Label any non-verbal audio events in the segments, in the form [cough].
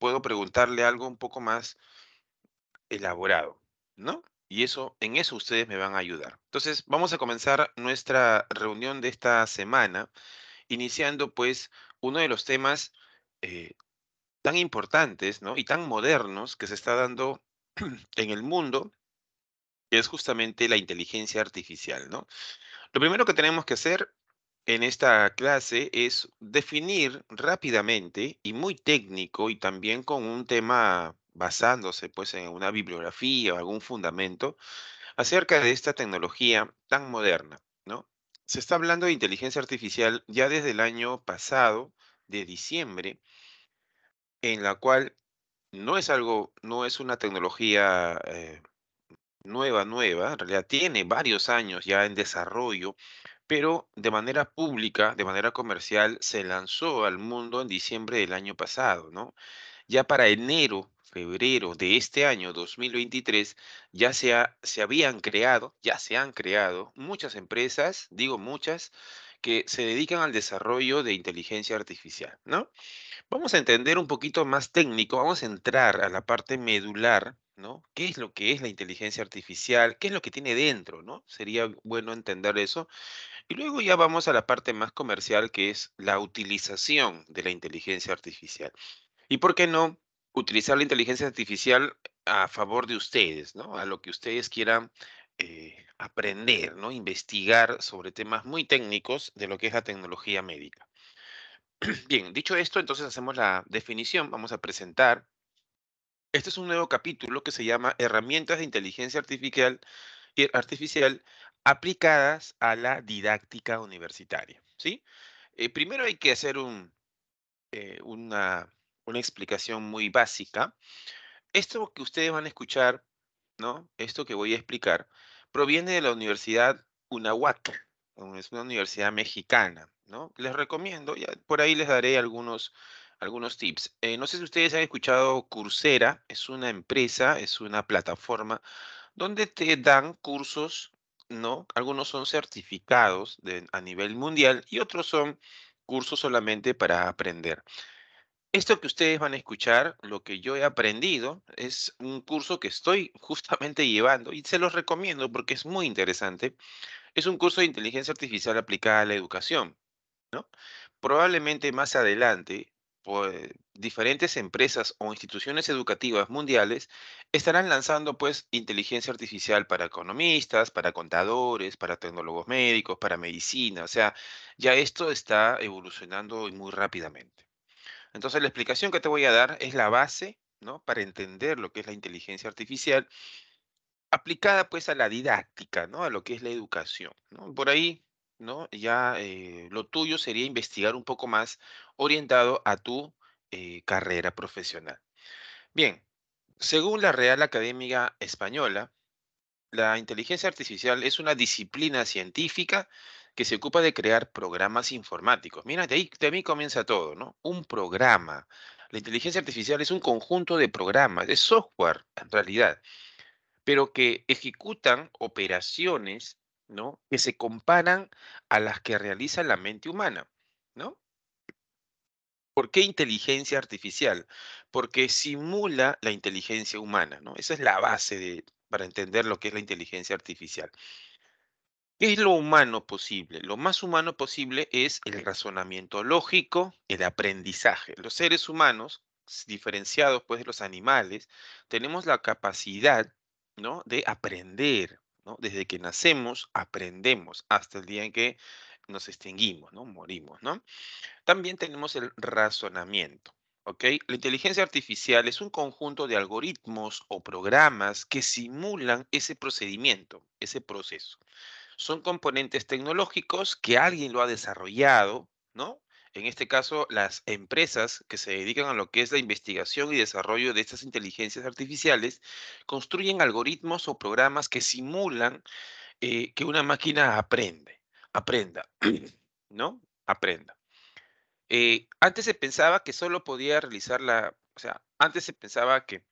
puedo preguntarle algo un poco más elaborado, ¿no? Y eso, en eso ustedes me van a ayudar. Entonces, vamos a comenzar nuestra reunión de esta semana, iniciando pues uno de los temas eh, tan importantes, ¿no? Y tan modernos que se está dando [clears throat] en el mundo, que es justamente la inteligencia artificial, ¿no? Lo primero que tenemos que hacer en esta clase es definir rápidamente y muy técnico y también con un tema basándose pues en una bibliografía o algún fundamento acerca de esta tecnología tan moderna, ¿no? Se está hablando de inteligencia artificial ya desde el año pasado, de diciembre, en la cual no es algo, no es una tecnología eh, nueva, nueva, en realidad tiene varios años ya en desarrollo, pero de manera pública, de manera comercial, se lanzó al mundo en diciembre del año pasado, ¿no? Ya para enero, febrero de este año 2023, ya se, habían creado, ya se han creado muchas empresas, digo muchas, que se dedican al desarrollo de inteligencia artificial, ¿no? Vamos a entender un poquito más técnico, vamos a entrar a la parte medular ¿Qué es lo que es la inteligencia artificial? ¿Qué es lo que tiene dentro, ¿no? Sería bueno entender eso. Y luego ya vamos a la parte más comercial, que es la utilización de la inteligencia artificial. ¿Y por qué no utilizar la inteligencia artificial a favor de ustedes, A lo que ustedes quieran eh, aprender, ¿no? Investigar sobre temas muy técnicos de lo que es la tecnología médica. [clears throat] Bien, dicho esto, entonces hacemos la definición, vamos a presentar este es un nuevo capítulo que se llama Herramientas de Inteligencia Artificial, eh, aplicadas a la didáctica universitaria. ¿sí? Eh, primero hay que hacer eh, una, una, explicación muy básica. Esto que ustedes van a escuchar, ¿no? esto que voy a explicar, proviene de la Universidad UNAHUAC, es una universidad mexicana. ¿no? Les recomiendo, por ahí les daré algunos algunos tips. Eh, no sé si ustedes han escuchado Coursera, es una empresa, es una plataforma donde te dan cursos, ¿no? Algunos son certificados a nivel mundial y otros son cursos solamente para aprender. Esto que ustedes van a escuchar, lo que yo he aprendido, es un curso que estoy [laughs] justamente llevando y se los recomiendo porque es muy interesante. Es un curso de inteligencia artificial aplicada a la educación. ¿no? Probablemente más adelante pues, diferentes empresas o instituciones educativas mundiales estarán lanzando pues inteligencia artificial para economistas, para contadores, para tecnólogos médicos, para medicina. O sea, ya esto está evolucionando muy rápidamente. Entonces, la explicación que te voy a dar es la base ¿no? para entender lo que es la inteligencia artificial aplicada pues a la didáctica, ¿no? a lo que es la educación. Por ahí ya eh, lo tuyo sería investigar un poco más orientado a tu eh, carrera profesional. Bien, según la Real Academia Española, la inteligencia artificial es una disciplina científica que se ocupa de crear programas informáticos. Mira, de ahí, de comienza todo, ¿no? Un programa. La inteligencia artificial es un conjunto de programas, de software en realidad, pero que ejecutan operaciones ¿no? Que se comparan a las que realiza la mente humana, ¿no? ¿Por qué inteligencia artificial? Porque simula la inteligencia humana, ¿no? Esa es la base de, para entender lo que es la inteligencia artificial. ¿Qué es lo humano posible? Lo más humano posible es el razonamiento lógico, el aprendizaje. Los seres humanos, diferenciados pues de los animales, tenemos la capacidad ¿no? de aprender, desde que nacemos, aprendemos hasta el día en que nos extinguimos, ¿no? Morimos, ¿no? También tenemos el razonamiento. ¿ok? La inteligencia artificial es un conjunto de algoritmos o programas que simulan ese procedimiento, ese proceso. Son componentes tecnológicos que alguien lo ha desarrollado, ¿no? en este caso, las empresas que se dedican a lo que es la investigación y desarrollo de estas inteligencias artificiales construyen algoritmos o programas que simulan eh, que una máquina aprende, aprenda, [clears throat] ¿no? Aprenda. Eh, antes se pensaba que solo podía realizar la, o sea, antes se pensaba que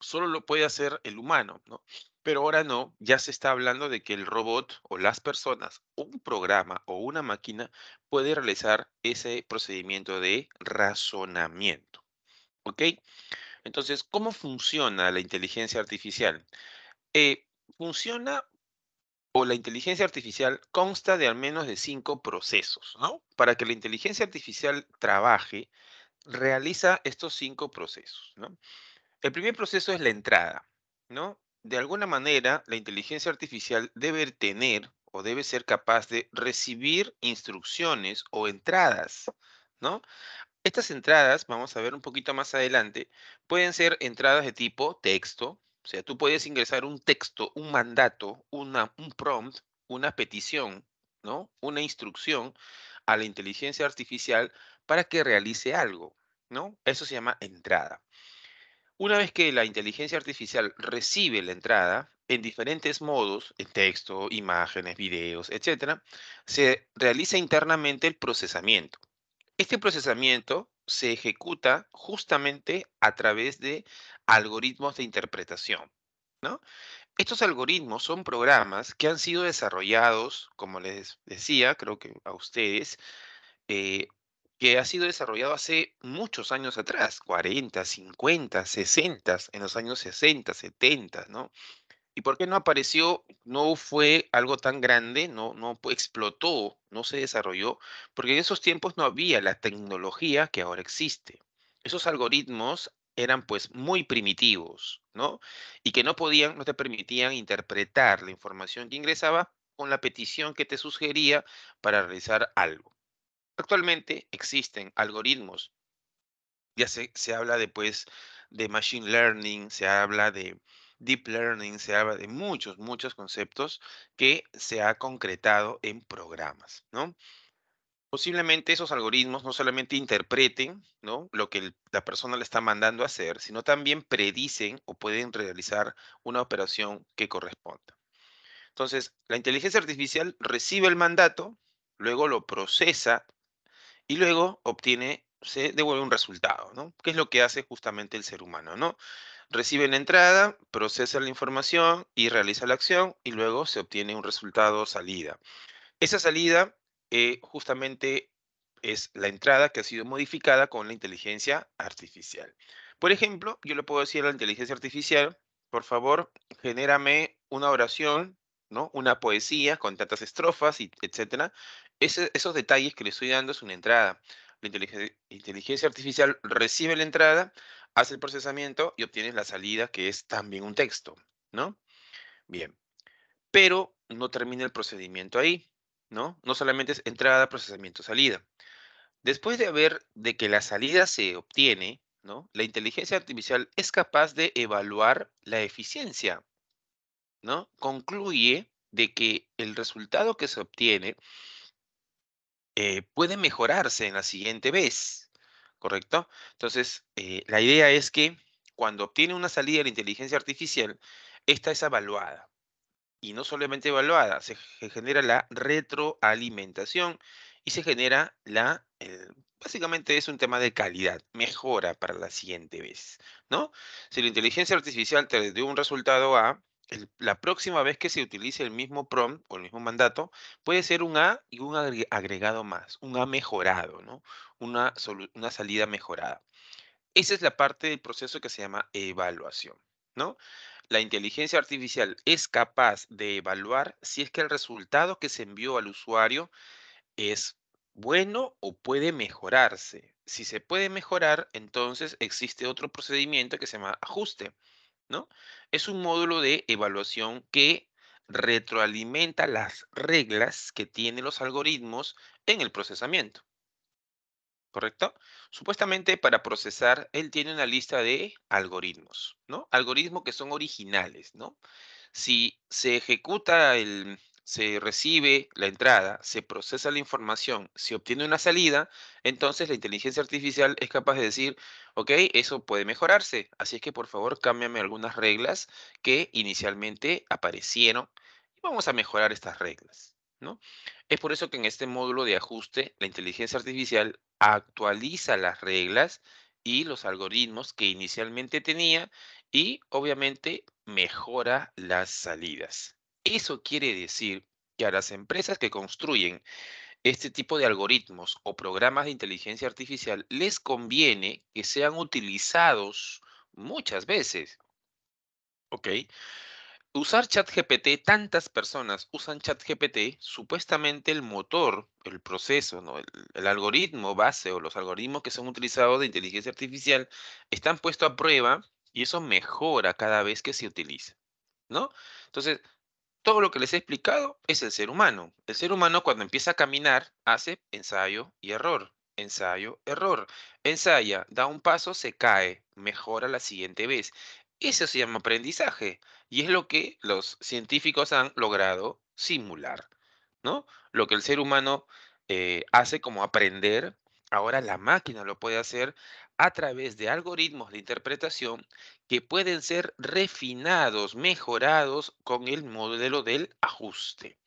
solo lo puede hacer el humano, ¿no? Pero ahora no, ya se está hablando de que el robot o las personas, un programa o una máquina puede realizar ese procedimiento de razonamiento. ¿Ok? Entonces, ¿cómo funciona la inteligencia artificial? Eh, funciona o la inteligencia artificial consta de al menos de cinco procesos, ¿no? Para que la inteligencia artificial trabaje, realiza estos cinco procesos, ¿no? El primer proceso es la entrada, ¿no? de alguna manera, la inteligencia artificial debe tener o debe ser capaz de recibir instrucciones o entradas, ¿no? Estas entradas, vamos a ver un poquito más adelante, pueden ser entradas de tipo texto, o sea, tú puedes ingresar un texto, un mandato, un prompt, una petición, ¿no? Una instrucción a la inteligencia artificial para que realice algo, ¿no? Eso se llama entrada. Una vez que la inteligencia artificial recibe la entrada, en diferentes modos, en texto, imágenes, videos, etc., se realiza internamente el procesamiento. Este procesamiento se ejecuta justamente a través de algoritmos de interpretación. Estos algoritmos son programas que han sido desarrollados, como les decía, creo que a ustedes, eh, que ha sido desarrollado hace muchos años atrás, 40, 50, 60, en los años 60, 70, ¿no? ¿Y por qué no apareció? No fue algo tan grande, no, no explotó, no se desarrolló, porque en esos tiempos no había la tecnología que ahora existe. Esos algoritmos eran pues muy primitivos, ¿no? Y que no podían, no te permitían interpretar la información que ingresaba con la petición que te sugería para realizar algo. Actualmente existen algoritmos, ya se, se habla después de machine learning, se habla de deep learning, se habla de muchos, muchos conceptos que se ha concretado en programas, ¿no? Posiblemente esos algoritmos no solamente interpreten ¿no? lo que la persona le está mandando a hacer, sino también predicen o pueden realizar una operación que corresponda. Entonces, la inteligencia artificial recibe el mandato, luego lo procesa y luego obtiene, se devuelve un resultado, ¿no? Que es lo que hace justamente el ser humano, ¿no? Recibe la entrada, procesa la información y realiza la acción y luego se obtiene un resultado salida. Esa salida eh, justamente es la entrada que ha sido modificada con la inteligencia artificial. Por ejemplo, yo le puedo decir a la inteligencia artificial, por favor, genérame una oración una poesía con tantas estrofas, y, etcétera esos detalles que le estoy dando es una entrada. La inteligencia, artificial recibe la entrada, hace el procesamiento y obtiene la salida, que es también un texto, ¿no? Bien. Pero no termina el procedimiento ahí, ¿no? No solamente es entrada, procesamiento, salida. Después de haber, de que la salida se obtiene, ¿no? La inteligencia artificial es capaz de evaluar la eficiencia Concluye de que el resultado que se obtiene eh, puede mejorarse en la siguiente vez, ¿correcto? Entonces, eh, la idea es que cuando obtiene una salida de la inteligencia artificial, esta es evaluada. Y no solamente evaluada, se genera la retroalimentación y se genera la... Eh, básicamente es un tema de calidad, mejora para la siguiente vez, ¿no? Si la inteligencia artificial te dio un resultado A, la próxima vez que se utilice el mismo prompt o el mismo mandato, puede ser un A y un agregado más, un A mejorado, ¿no? Una, salida mejorada. Esa es la parte del proceso que se llama evaluación, ¿no? La inteligencia artificial es capaz de evaluar si es que el resultado que se envió al usuario es bueno o puede mejorarse. Si se puede mejorar, entonces existe otro procedimiento que se llama ajuste. ¿no? Es un módulo de evaluación que retroalimenta las reglas que tienen los algoritmos en el procesamiento. ¿Correcto? Supuestamente para procesar, él tiene una lista de algoritmos, ¿no? Algoritmos que son originales, ¿no? Si se ejecuta el, se recibe la entrada, se procesa la información, se obtiene una salida, entonces la inteligencia artificial es capaz de decir, ok, eso puede mejorarse, así es que por favor cámbiame algunas reglas que inicialmente aparecieron y vamos a mejorar estas reglas. ¿no? Es por eso que en este módulo de ajuste la inteligencia artificial actualiza las reglas y los algoritmos que inicialmente tenía y obviamente mejora las salidas. Eso quiere decir que a las empresas que construyen este tipo de algoritmos o programas de inteligencia artificial les conviene que sean utilizados muchas veces. ¿Ok? Usar ChatGPT, tantas personas usan ChatGPT, supuestamente el motor, el proceso, el, el algoritmo base o los algoritmos que son utilizados de inteligencia artificial están puestos a prueba y eso mejora cada vez que se utiliza. ¿no? Entonces, todo lo que les he explicado es el ser humano. El ser humano cuando empieza a caminar hace ensayo y error, ensayo, error. Ensaya, da un paso, se cae, mejora la siguiente vez. Eso se llama aprendizaje y es lo que los científicos han logrado simular, ¿no? Lo que el ser humano eh, hace como aprender, ahora la máquina lo puede hacer a través de algoritmos de interpretación que pueden ser refinados, mejorados con el modelo del ajuste.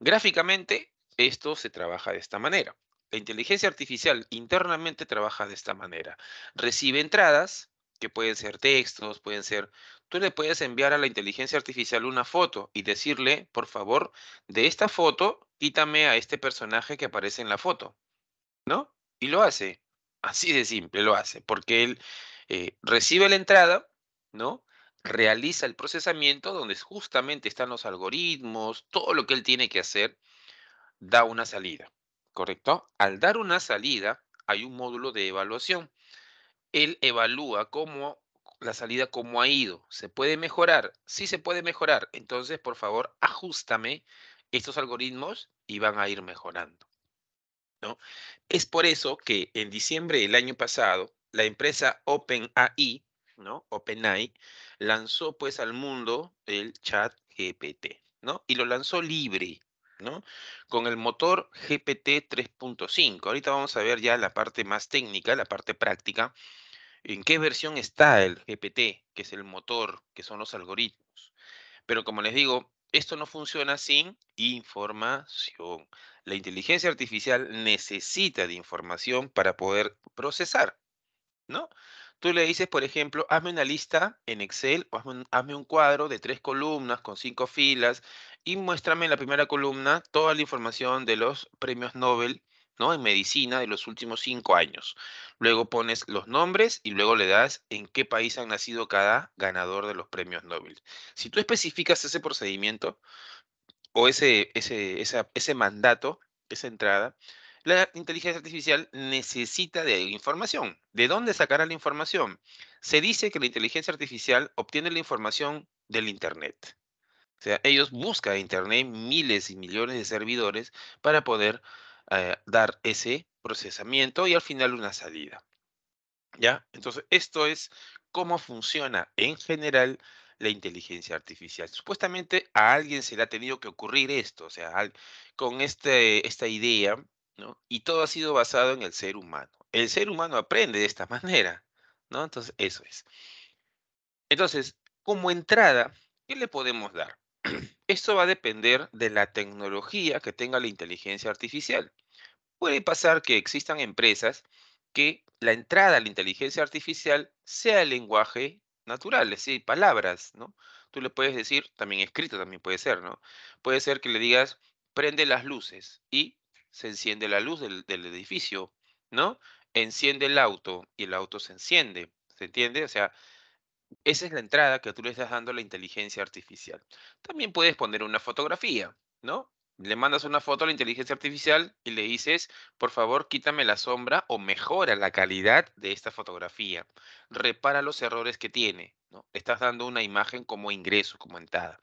Gráficamente, esto se trabaja de esta manera. La inteligencia artificial internamente trabaja de esta manera. Recibe entradas, que pueden ser textos, pueden ser... Tú le puedes enviar a la inteligencia artificial una foto y decirle, por favor, de esta foto, quítame a este personaje que aparece en la foto. ¿No? Y lo hace. Así de simple lo hace, porque él eh, recibe la entrada, ¿no? Realiza el procesamiento donde justamente están los algoritmos, todo lo que él tiene que hacer, da una salida, ¿correcto? Al dar una salida, hay un módulo de evaluación. Él evalúa cómo la salida cómo ha ido. ¿Se puede mejorar? Sí se puede mejorar. Entonces, por favor, ajustame estos algoritmos y van a ir mejorando. Es por eso que en diciembre del año pasado, la empresa OpenAI, OpenAI, lanzó pues, al mundo el chat GPT, Y lo lanzó libre, Con el motor GPT 3.5. Ahorita vamos a ver ya la parte más técnica, la parte práctica. ¿En qué versión está el GPT, que es el motor, que son los algoritmos? Pero como les digo, esto no funciona sin información. La inteligencia artificial necesita de información para poder procesar, ¿no? Tú le dices, por ejemplo, hazme una lista en Excel o hazme un, cuadro de tres columnas con cinco filas y muéstrame en la primera columna toda la información de los premios Nobel ¿no? En medicina de los últimos cinco años. Luego pones los nombres y luego le das en qué país han nacido cada ganador de los premios Nobel. Si tú especificas ese procedimiento, o ese, ese, mandato, esa entrada, la inteligencia artificial necesita de información. ¿De dónde sacará la información? Se dice que la inteligencia artificial obtiene la información del Internet. O sea, ellos buscan en Internet miles y millones de servidores para poder eh, dar ese procesamiento y al final una salida. ¿Ya? Entonces, esto es cómo funciona en general la inteligencia artificial. Supuestamente a alguien se le ha tenido que ocurrir esto, o sea, con este, esta idea, ¿no? Y todo ha sido basado en el ser humano. El ser humano aprende de esta [laughs] manera, ¿no? Entonces, eso es. Entonces, como entrada, ¿qué le podemos dar? [clears throat] Esto va a depender de la tecnología que tenga la inteligencia artificial. Puede pasar que existan empresas que la entrada a la inteligencia artificial sea el lenguaje naturales, sí, palabras, ¿no? Tú le puedes decir, también escrito también puede ser, ¿no? Puede ser que le digas, prende las luces y se enciende la luz del, del edificio, ¿no? Enciende el auto y el auto se enciende, ¿se entiende? O sea, esa es la entrada que tú le estás dando a la inteligencia artificial. También puedes poner una fotografía, ¿no? Le mandas una foto a la inteligencia artificial y le dices, por favor, quítame la sombra o mejora la calidad de esta fotografía. Repara los errores que tiene. Estás dando una imagen como ingreso, como entrada.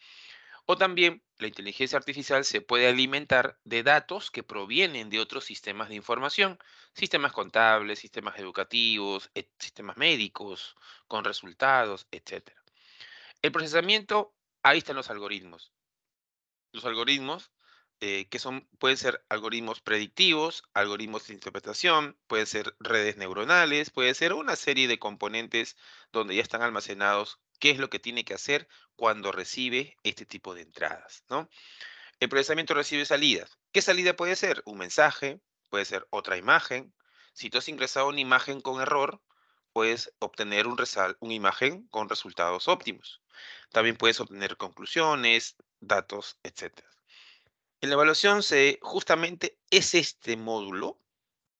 O también la inteligencia artificial se puede alimentar de datos que provienen de otros sistemas de información, sistemas contables, sistemas educativos, sistemas médicos, con resultados, etc. El procesamiento, ahí están los algoritmos. Los algoritmos eh, que son, pueden ser algoritmos predictivos, algoritmos de interpretación, pueden ser redes neuronales, puede ser una serie de componentes donde ya están almacenados qué es lo que tiene que hacer cuando recibe este tipo de entradas, ¿no? El procesamiento recibe salidas. ¿Qué salida puede ser? Un mensaje, puede ser otra imagen. Si tú has ingresado una imagen con error, puedes obtener un una imagen con resultados óptimos. También puedes obtener conclusiones, datos, etcétera. En la evaluación se, justamente es este módulo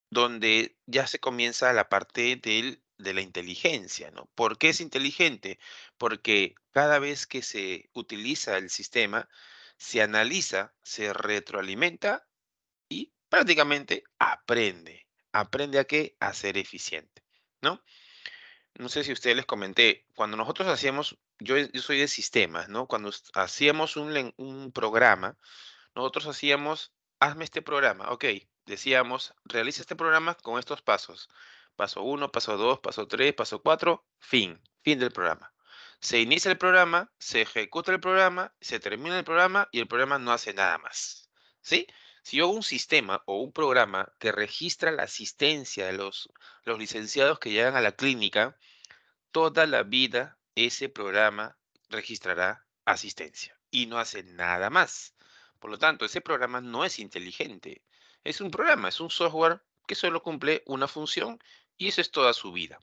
donde ya se comienza la parte del, de la inteligencia, ¿no? ¿Por qué es inteligente? Porque cada vez que se utiliza el sistema, se analiza, se retroalimenta y prácticamente aprende. ¿Aprende a qué? A ser eficiente, ¿no? No sé si ustedes les comenté, cuando nosotros hacíamos, yo, soy de sistemas, ¿no? Cuando hacíamos un, un programa, nosotros hacíamos, hazme este programa, ok, decíamos, realiza este programa con estos pasos. Paso 1, paso 2, paso 3, paso 4, fin, fin del programa. Se inicia el programa, se ejecuta el programa, se termina el programa y el programa no hace nada más. ¿Sí? Si yo un sistema o un programa que registra la asistencia de los, los licenciados que llegan a la clínica, toda la vida ese programa registrará asistencia y no hace nada más. Por lo tanto, ese programa no es inteligente. Es un programa, es un software que solo cumple una función y eso es toda su vida.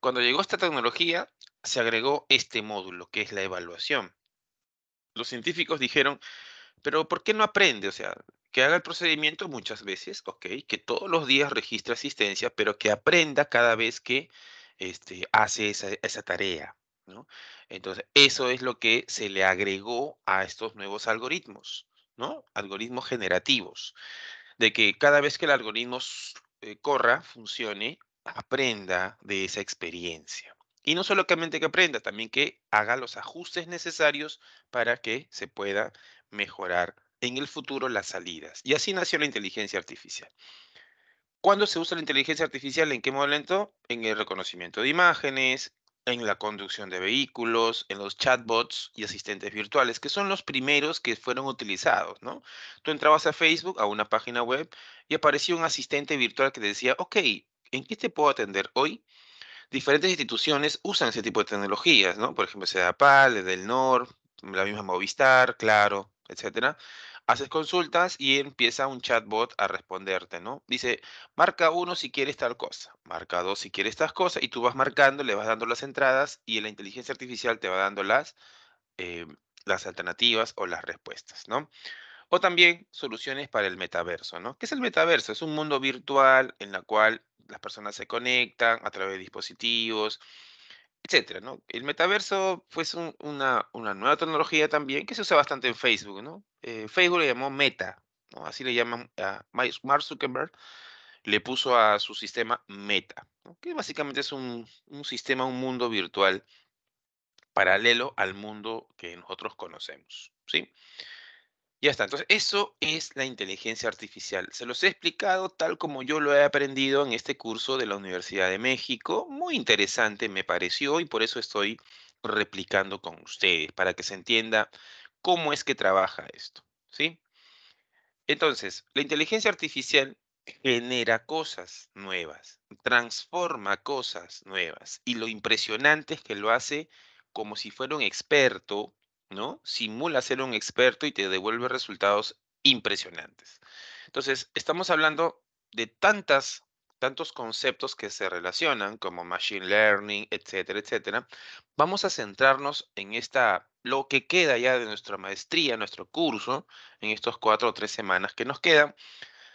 Cuando llegó esta tecnología, se agregó este módulo, que es la evaluación. Los científicos dijeron, pero ¿por qué no aprende? O sea, que haga el procedimiento muchas veces, ok, que todos los días registre asistencia, pero que aprenda cada vez que este, hace esa, tarea. Entonces, eso es lo que se le agregó a estos nuevos algoritmos. Algoritmos generativos, de que cada vez que el algoritmo eh, corra, funcione, aprenda de esa experiencia. Y no solamente que aprenda, también que haga los ajustes necesarios para que se pueda mejorar en el futuro las salidas. Y así nació la inteligencia artificial. ¿Cuándo se usa la inteligencia artificial? ¿En qué momento? En el reconocimiento de imágenes, en la conducción de vehículos, en los chatbots y asistentes virtuales, que son los primeros que fueron utilizados, ¿no? Tú entrabas a Facebook, a una página web, y aparecía un asistente virtual que te decía, ok, ¿en qué te puedo atender hoy? Diferentes instituciones usan ese tipo de tecnologías, ¿no? Por ejemplo, CEDAPAL, el del la misma Movistar, Claro, etcétera haces consultas y empieza un chatbot a responderte, ¿no? Dice, marca uno si quieres tal cosa, marca dos si quieres estas cosas y tú vas marcando, le vas dando las entradas y la inteligencia artificial te va dando las, eh, las alternativas o las respuestas, ¿no? O también soluciones para el metaverso, ¿no? ¿Qué es el metaverso? Es un mundo virtual en el cual las personas se conectan a través de dispositivos, el metaverso fue una, nueva tecnología también que se usa bastante en Facebook, ¿no? Eh, Facebook le llamó Meta, Así le llaman a Mark Zuckerberg, le puso a su sistema Meta, que básicamente es un, sistema, un mundo virtual paralelo al mundo que nosotros conocemos, ¿sí? Ya está, entonces eso es la inteligencia artificial. Se los he explicado tal como yo lo he aprendido en este curso de la Universidad de México. Muy interesante me pareció y por eso estoy replicando con ustedes para que se entienda cómo es que trabaja esto, ¿sí? Entonces, la inteligencia artificial genera cosas nuevas, transforma cosas nuevas y lo impresionante es que lo hace como si fuera un experto ¿no? Simula ser un experto y te devuelve resultados impresionantes. Entonces, estamos hablando de tantas, tantos conceptos que se relacionan, como machine learning, etcétera, etcétera. Vamos a centrarnos en esta, lo que queda ya de nuestra maestría, nuestro curso, en estos cuatro o tres semanas que nos quedan,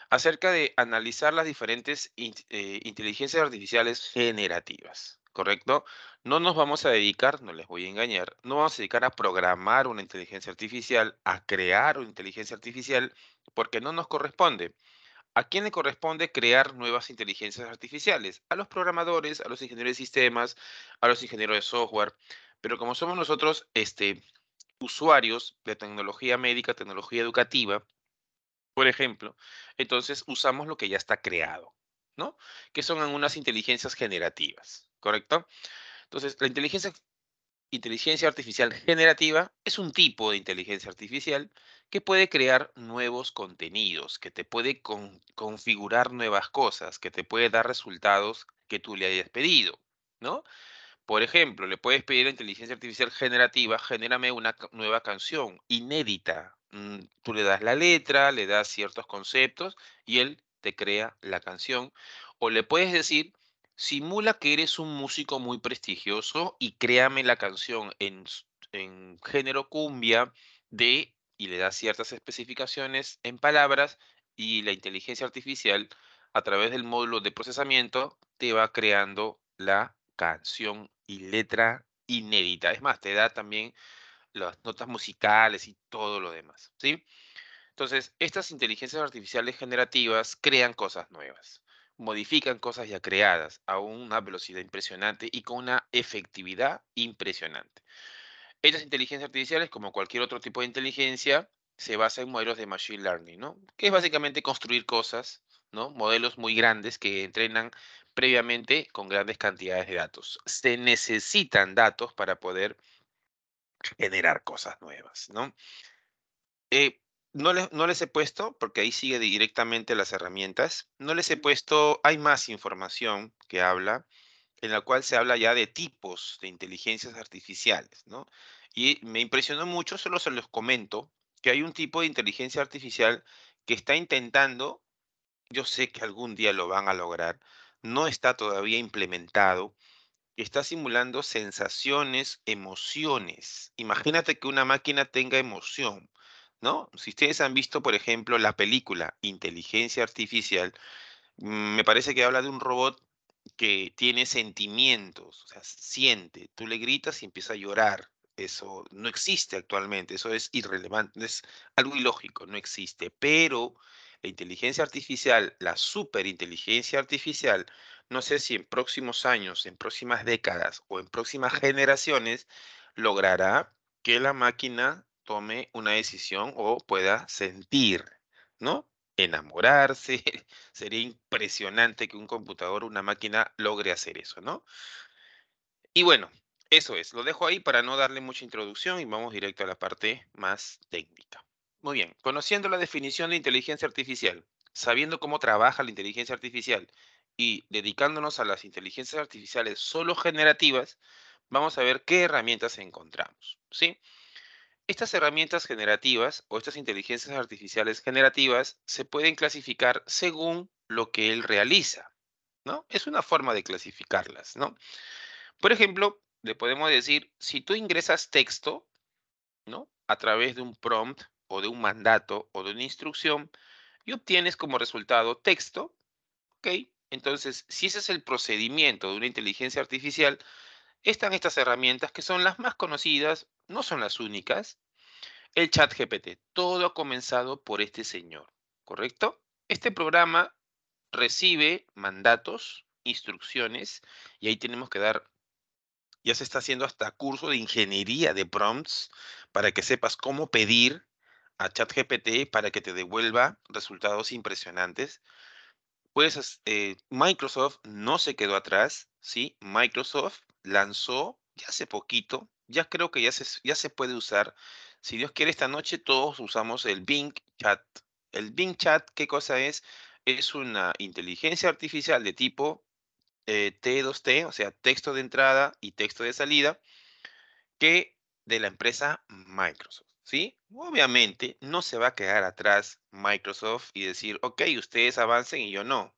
acerca de analizar las diferentes eh, inteligencias artificiales generativas. ¿correcto? No nos vamos a dedicar, no les voy a engañar, no vamos a dedicar a programar una inteligencia artificial, a crear una inteligencia artificial, porque no nos corresponde. ¿A quién le corresponde crear nuevas inteligencias artificiales? A los programadores, a los ingenieros de sistemas, a los ingenieros de software. Pero como somos nosotros este, usuarios de tecnología médica, tecnología educativa, por ejemplo, entonces usamos lo que ya está creado, ¿no? Que son unas inteligencias generativas. ¿correcto? Entonces, la inteligencia, inteligencia artificial generativa es un tipo de inteligencia artificial que puede crear nuevos contenidos, que te puede configurar nuevas cosas, que te puede dar resultados que tú le hayas pedido, ¿no? Por ejemplo, le puedes pedir a inteligencia artificial generativa, genérame una nueva canción inédita. Mm, tú le das la letra, le das ciertos conceptos y él te crea la canción. O le puedes decir, Simula que eres un músico muy prestigioso y créame la canción en, género cumbia de, y le da ciertas especificaciones en palabras y la inteligencia artificial a través del módulo de procesamiento te va creando la canción y letra inédita. Es más, te da también las notas musicales y todo lo demás, ¿sí? Entonces, estas inteligencias artificiales generativas crean cosas nuevas modifican cosas ya creadas a una velocidad impresionante y con una efectividad impresionante. Estas inteligencias artificiales, como cualquier otro tipo de inteligencia, se basan en modelos de machine learning, ¿no? Que es básicamente construir cosas, ¿no? Modelos muy grandes que entrenan previamente con grandes cantidades de datos. Se necesitan datos para poder generar cosas nuevas, ¿no? Eh, no, les he puesto, porque ahí sigue directamente las herramientas, no les he puesto, hay más información que habla, en la cual se habla ya de tipos de inteligencias artificiales, ¿no? Y me impresionó mucho, solo se los comento, que hay un tipo de inteligencia artificial que está intentando, yo sé que algún día lo van a lograr, no está todavía implementado, está simulando sensaciones, emociones. Imagínate que una máquina tenga emoción. Si ustedes han visto, por ejemplo, la película Inteligencia Artificial, mm, me parece que habla de un robot que tiene sentimientos, o sea, siente, tú le gritas y empieza a llorar. Eso no existe actualmente, eso es irrelevante, es algo ilógico, no existe. Pero la inteligencia artificial, la superinteligencia artificial, no sé si en próximos años, en próximas décadas o en próximas generaciones, logrará que la máquina tome una decisión o pueda sentir, ¿no? Enamorarse. [laughs] Sería impresionante que un computador, una máquina, logre hacer eso, ¿no? Y bueno, eso es. Lo dejo ahí para no darle mucha introducción y vamos directo a la parte más técnica. Muy bien, conociendo la definición de inteligencia artificial, sabiendo cómo trabaja la inteligencia artificial y dedicándonos a las inteligencias artificiales solo generativas, vamos a ver qué herramientas encontramos, ¿sí? sí estas herramientas generativas o estas inteligencias artificiales generativas se pueden clasificar según lo que él realiza, ¿no? Es una forma de clasificarlas, ¿no? Por ejemplo, le podemos decir, si tú ingresas texto, ¿no? A través de un prompt o de un mandato o de una instrucción y obtienes como resultado texto, ¿ok? Entonces, si ese es el procedimiento de una inteligencia artificial, están estas herramientas que son las más conocidas, no son las únicas. El chat GPT, todo ha comenzado por este señor, ¿correcto? Este programa recibe mandatos, instrucciones, y ahí tenemos que dar, ya se está haciendo hasta curso de ingeniería de prompts para que sepas cómo pedir a ChatGPT para que te devuelva resultados impresionantes. Pues Microsoft no se quedó atrás, ¿sí? Microsoft lanzó ya hace poquito, ya creo que ya se, ya se puede usar. Si Dios quiere, esta noche todos usamos el Bing Chat. El Bing Chat, ¿qué cosa es? Es una inteligencia artificial de tipo T2T, eh, o sea, texto de entrada y texto de salida, que de la empresa Microsoft. ¿Sí? Obviamente no se va a quedar atrás Microsoft y decir, ok, ustedes avancen y yo no.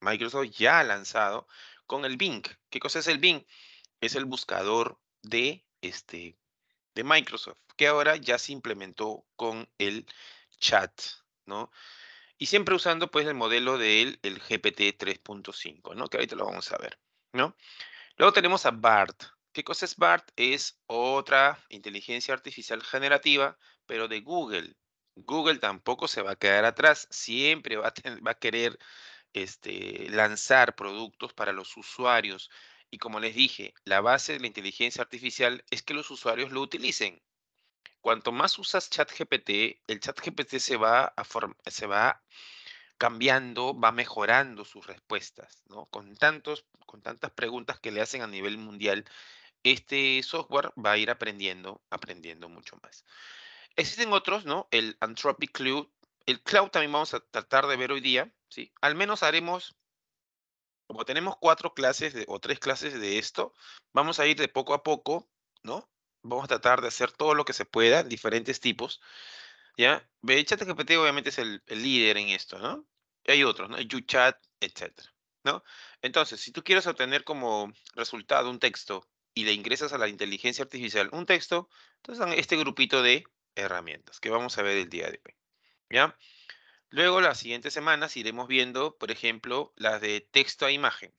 Microsoft ya ha lanzado con el Bing. ¿Qué cosa es el Bing? es el buscador de, este, de Microsoft, que ahora ya se implementó con el chat, ¿no? Y siempre usando pues el modelo del el GPT 3.5, ¿no? Que ahorita lo vamos a ver, ¿no? Luego tenemos a BART. ¿Qué cosa es BART? Es otra inteligencia artificial generativa, pero de Google. Google tampoco se va a quedar atrás, siempre va a, va a querer este, lanzar productos para los usuarios y como les dije, la base de la inteligencia artificial es que los usuarios lo utilicen. Cuanto más usas ChatGPT, el ChatGPT se va, a se va cambiando, va mejorando sus respuestas. ¿no? Con, tantos, con tantas preguntas que le hacen a nivel mundial, este software va a ir aprendiendo, aprendiendo mucho más. Existen otros, ¿no? El Anthropic Cloud. El Cloud también vamos a tratar de ver hoy día, ¿sí? Al menos haremos como tenemos cuatro clases o tres clases de esto, vamos a ir de poco a poco, ¿no? Vamos a tratar de hacer todo lo que se pueda, diferentes tipos, ¿ya? ChatGPT obviamente es el, líder en esto, ¿no? Y hay otros, ¿no? YouChat, etcétera, ¿no? Entonces, si tú quieres obtener como resultado un texto y le ingresas a la inteligencia artificial un texto, entonces este grupito de herramientas que vamos a ver el día de hoy, ¿ya? Luego, las siguientes semanas iremos viendo, por ejemplo, las de texto a imagen.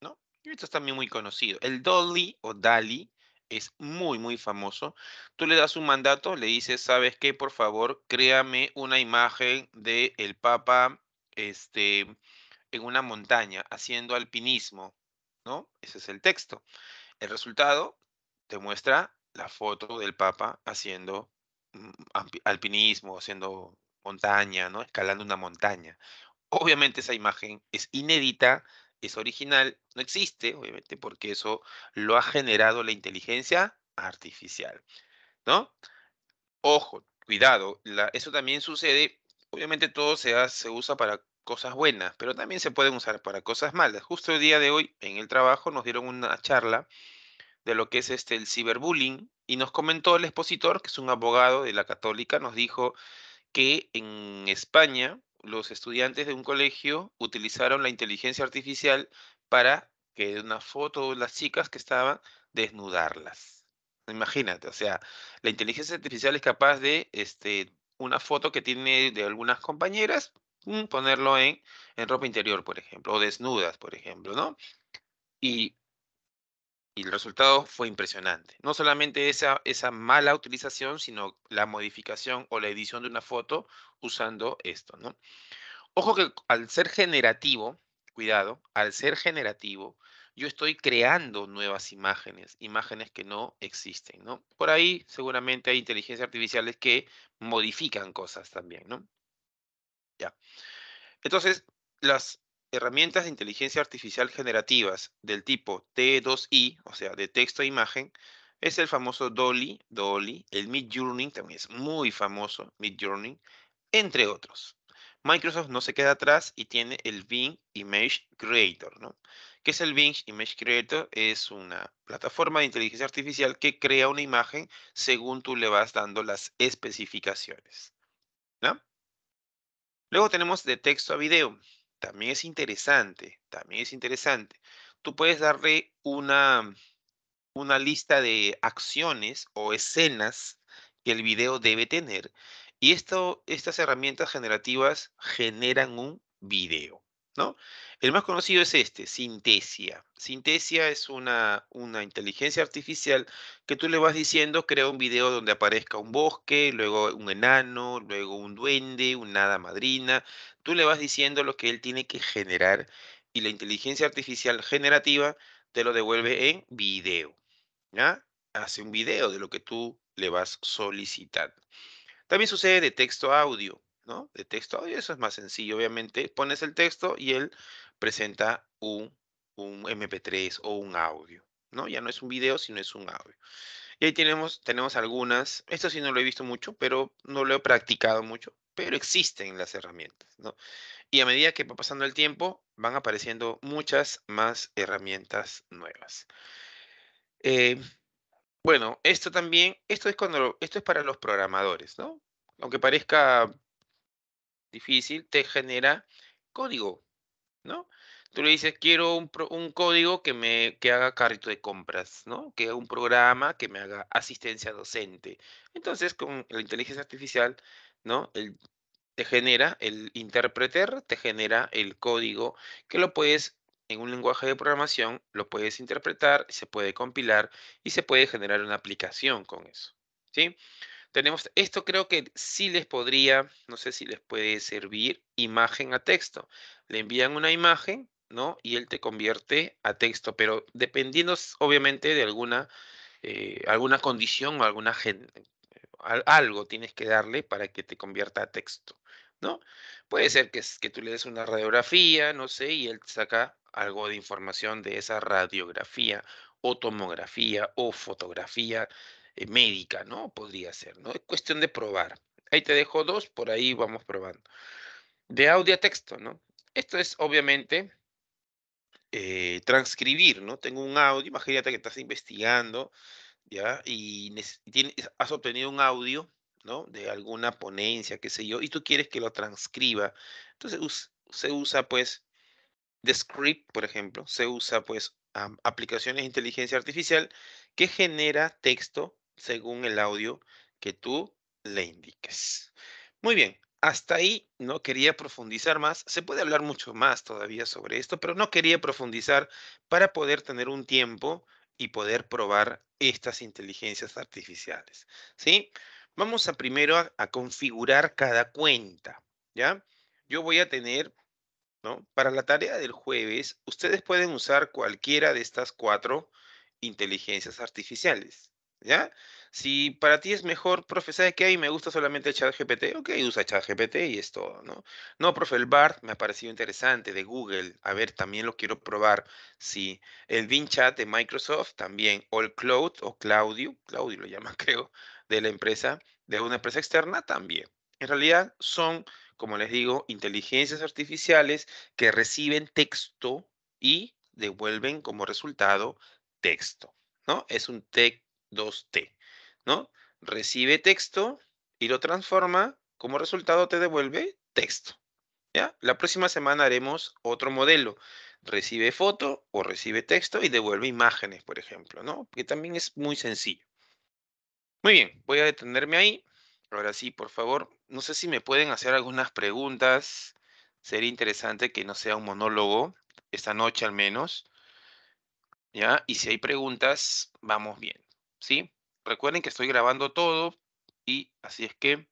¿no? Esto es también muy conocido. El Dolly o DALI es muy, muy famoso. Tú le das un mandato, le dices, ¿sabes qué? Por favor, créame una imagen del el Papa este, en una montaña haciendo alpinismo. ¿no? Ese es el texto. El resultado te muestra la foto del Papa haciendo mm, alpinismo, haciendo montaña, ¿no? Escalando una montaña. Obviamente esa imagen es inédita, es original, no existe, obviamente, porque eso lo ha generado la inteligencia artificial, ¿no? Ojo, cuidado, eso también sucede, obviamente todo se, se usa para cosas buenas, pero también se pueden usar para cosas malas. Justo el día de hoy, en el trabajo, nos dieron una charla de lo que es este, el ciberbullying y nos comentó el expositor, que es un abogado de la católica, nos dijo que en España los estudiantes de un colegio utilizaron la inteligencia artificial para que una foto de las chicas que estaban desnudarlas. Imagínate, o sea, la inteligencia artificial es capaz de este, una foto que tiene de algunas compañeras, mm, ponerlo en, en ropa interior, por ejemplo, o desnudas, por ejemplo, ¿no? Y y el resultado fue impresionante. No solamente esa, esa mala utilización, sino la modificación o la edición de una foto usando esto, ¿no? Ojo que al ser generativo, cuidado, al ser generativo, yo estoy creando nuevas imágenes, imágenes que no existen, ¿no? Por ahí seguramente hay inteligencias artificiales que modifican cosas también, ¿no? Ya. Entonces, las, herramientas de inteligencia artificial generativas del tipo T2I, o sea, de texto a e imagen, es el famoso Dolly, Dolly, el Mid también es muy famoso, Mid entre otros. Microsoft no se queda atrás y tiene el Bing Image Creator, ¿no? ¿Qué es el Bing Image Creator? Es una plataforma de inteligencia artificial que crea una imagen según tú le vas dando las especificaciones, ¿no? Luego tenemos de texto a video también es interesante, también es interesante. Tú puedes darle una, lista de acciones o escenas que el video debe tener. Y estas herramientas generativas generan un video, ¿no? El más conocido es este, Sintesia. Sintesia es una, inteligencia artificial que tú le vas diciendo, crea un video donde aparezca un bosque, luego un enano, luego un duende, una hada madrina, Tú le vas diciendo lo que él tiene que generar y la inteligencia artificial generativa te lo devuelve en video. ¿ya? Hace un video de lo que tú le vas solicitar. También sucede de texto a audio, ¿no? De texto a audio, eso es más sencillo, obviamente. Pones el texto y él presenta un, MP3 o un audio, ¿no? Ya no es un video, sino es un audio. Y ahí tenemos, tenemos algunas, esto sí no lo he visto mucho, pero no lo he practicado mucho, pero existen las herramientas, ¿no? Y a medida que va pasando el tiempo, van apareciendo muchas más herramientas nuevas. Eh, bueno, esto también, esto es, cuando esto es para los programadores, ¿no? Aunque parezca difícil, te genera código, ¿no? Tú le dices, quiero un, un código que me que haga carrito de compras, ¿no? Que haga un programa que me haga asistencia docente. Entonces, con la inteligencia artificial ¿no? El, te genera el interpreter, te genera el código que lo puedes en un lenguaje de programación, lo puedes interpretar, se puede compilar y se puede generar una aplicación con eso. ¿Sí? Tenemos esto, creo que sí les podría, no sé si les puede servir imagen a texto. Le envían una imagen, ¿no? Y él te convierte a texto, pero dependiendo obviamente de alguna, eh, alguna condición o alguna algo tienes que darle para que te convierta a texto, ¿no? Puede ser que, que tú le des una radiografía, no sé, y él saca algo de información de esa radiografía o tomografía o fotografía eh, médica, ¿no? Podría ser, ¿no? Es cuestión de probar. Ahí te dejo dos, por ahí vamos probando. De audio a texto, ¿no? Esto es obviamente eh, transcribir, ¿no? Tengo un audio, imagínate que estás investigando y has obtenido un audio, De alguna ponencia, qué sé yo, y tú quieres que lo transcriba. Entonces se usa, pues, Descript, por ejemplo, se usa, pues, aplicaciones de inteligencia artificial que genera texto según el audio que tú le indiques. Muy bien, hasta ahí no quería profundizar más. Se puede hablar mucho más todavía sobre esto, pero no quería profundizar para poder tener un tiempo y poder probar estas inteligencias artificiales. ¿sí? Vamos a primero a, configurar cada cuenta. ¿ya? Yo voy a tener, ¿no? para la tarea del jueves, ustedes pueden usar cualquiera de estas cuatro inteligencias artificiales. ¿ya? Si para ti es mejor, profe, ¿sabes qué hay? Me gusta solamente ChatGPT. Ok, usa ChatGPT y es todo, ¿no? No, profe, el BART me ha parecido interesante de Google. A ver, también lo quiero probar. Sí, el chat de Microsoft también. O el Cloud o Claudio, Claudio lo llama, [laughs] creo, de la empresa, de una empresa externa también. En realidad son, como les digo, inteligencias artificiales que reciben texto y devuelven como resultado texto, ¿no? Es un texto. 2t, ¿no? Recibe texto y lo transforma, como resultado te devuelve texto. ¿Ya? La próxima semana haremos otro modelo. Recibe foto o recibe texto y devuelve imágenes, por ejemplo, ¿no? Que también es muy sencillo. Muy bien, voy a detenerme ahí. Ahora sí, por favor, no sé si me pueden hacer algunas preguntas. Sería interesante que no sea un monólogo, esta noche al menos. ¿Ya? Y si hay preguntas, vamos bien. ¿sí? Recuerden que estoy grabando todo y así es que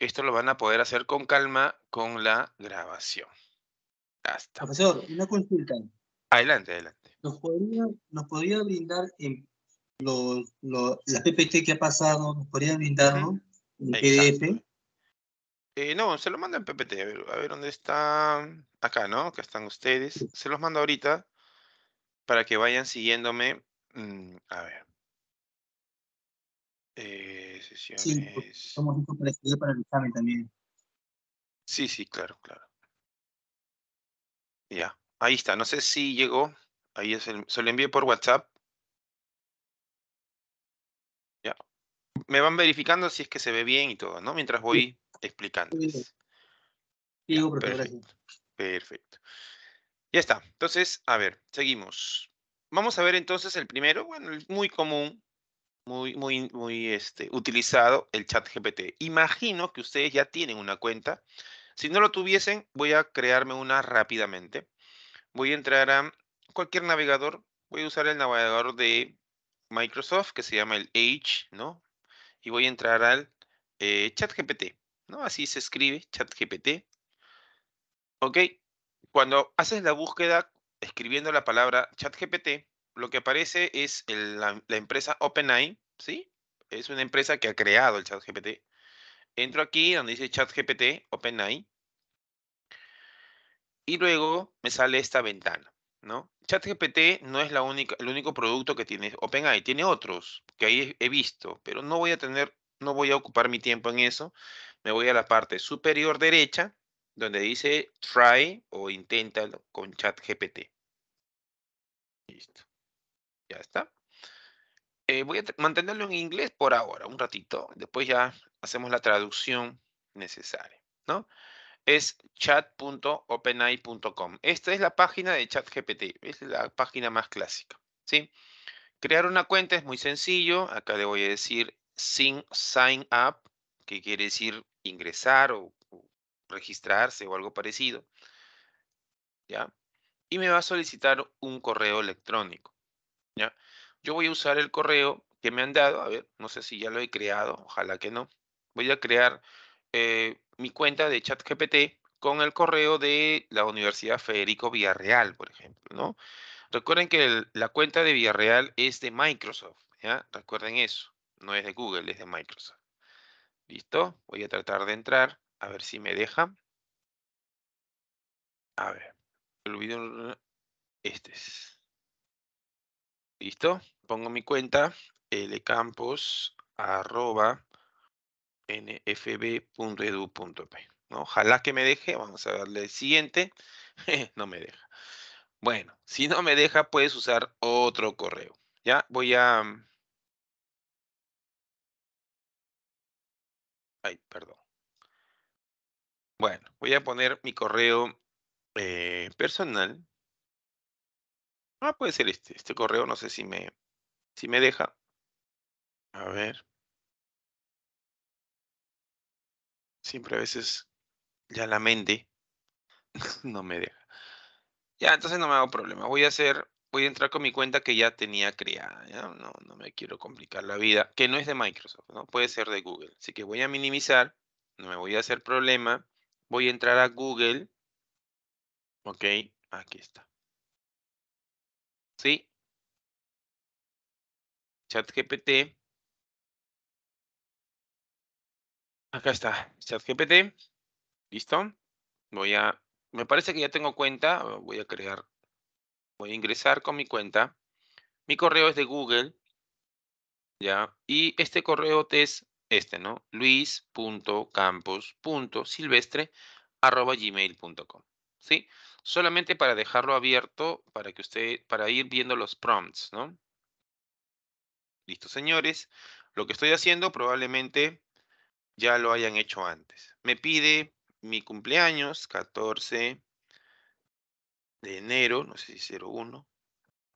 esto lo van a poder hacer con calma con la grabación. Hasta. Profesor, una consulta. Adelante, adelante. ¿Nos podría, brindar en los, la PPT que ha pasado? ¿Nos podría brindarlo en PDF? Eh, no, se lo mando en PPT. A ver, dónde está. Acá, ¿no? Acá están ustedes. Se los mando ahorita para que vayan siguiéndome. Mm, a ver. Eh, sí, somos para el examen también. Sí, sí, claro, claro. Ya, ahí está. No sé si llegó. Ahí es el. Se lo envié por WhatsApp. Ya. Me van verificando si es que se ve bien y todo, ¿no? Mientras voy explicando. Sí, perfecto. perfecto. Ya está. Entonces, a ver, seguimos. Vamos a ver entonces el primero, bueno, es muy común, muy, muy, muy este, utilizado el chat GPT. Imagino que ustedes ya tienen una cuenta. Si no lo tuviesen, voy a crearme una rápidamente. Voy a entrar a cualquier navegador. Voy a usar el navegador de Microsoft que se llama el Edge, ¿no? Y voy a entrar al eh, chat GPT, ¿no? Así se escribe, chat GPT. Ok. Cuando haces la búsqueda escribiendo la palabra chat GPT, lo que aparece es la, empresa OpenAI, ¿sí? Es una empresa que ha creado el ChatGPT. Entro aquí donde dice ChatGPT, OpenAI. Y luego me sale esta ventana, ¿no? ChatGPT no es la única, el único producto que tiene OpenAI, tiene otros que ahí he visto, pero no voy a tener, no voy a ocupar mi tiempo en eso. Me voy a la parte superior derecha, donde dice try o intenta con ChatGPT. Listo. Ya está. Eh, voy a mantenerlo en inglés por ahora, un ratito. Después ya hacemos la traducción necesaria, ¿no? Es chat.openai.com. Esta es la página de ChatGPT. Es la página más clásica, ¿sí? Crear una cuenta es muy sencillo. Acá le voy a decir sin sign up, que quiere decir ingresar o, o registrarse o algo parecido. ¿Ya? Y me va a solicitar un correo electrónico. Yo voy a usar el correo que me han dado, a ver, no sé si ya lo he creado, ojalá que no. Voy a crear eh, mi cuenta de ChatGPT con el correo de la Universidad Federico Villarreal, por ejemplo, ¿no? Recuerden que la cuenta de Villarreal es de Microsoft, ¿ya? Recuerden eso, no es de Google, es de Microsoft. ¿Listo? Voy a tratar de entrar, a ver si me deja. A ver, olvido... Este es... ¿Listo? Pongo mi cuenta lcampos e Ojalá que me deje. Vamos a darle el siguiente. [laughs] no me deja. Bueno, si no me deja, puedes usar otro correo. Ya voy a... Mm, ay, perdón. Bueno, voy a poner mi correo eh, personal Ah, puede ser este, este correo, no sé si me, si me deja. A ver. Siempre a veces ya la mente [laughs] no me deja. Ya, entonces no me hago problema. Voy a hacer, voy a entrar con mi cuenta que ya tenía creada. No, no me quiero complicar la vida. Que no es de Microsoft, ¿no? Puede ser de Google. Así que voy a minimizar. No me voy a hacer problema. Voy a entrar a Google. Ok, aquí está. Sí. ChatGPT. Acá está, ChatGPT. Listo. Voy a, me parece que ya tengo cuenta. Voy a crear, voy a ingresar con mi cuenta. Mi correo es de Google. Ya. Y este correo es este, ¿no? luis.campos.silvestre.gmail.com. ¿Sí? solamente para dejarlo abierto para que usted, para ir viendo los prompts, ¿no? Listo, señores. Lo que estoy haciendo probablemente ya lo hayan hecho antes. Me pide mi cumpleaños, 14 de enero, no sé si 01,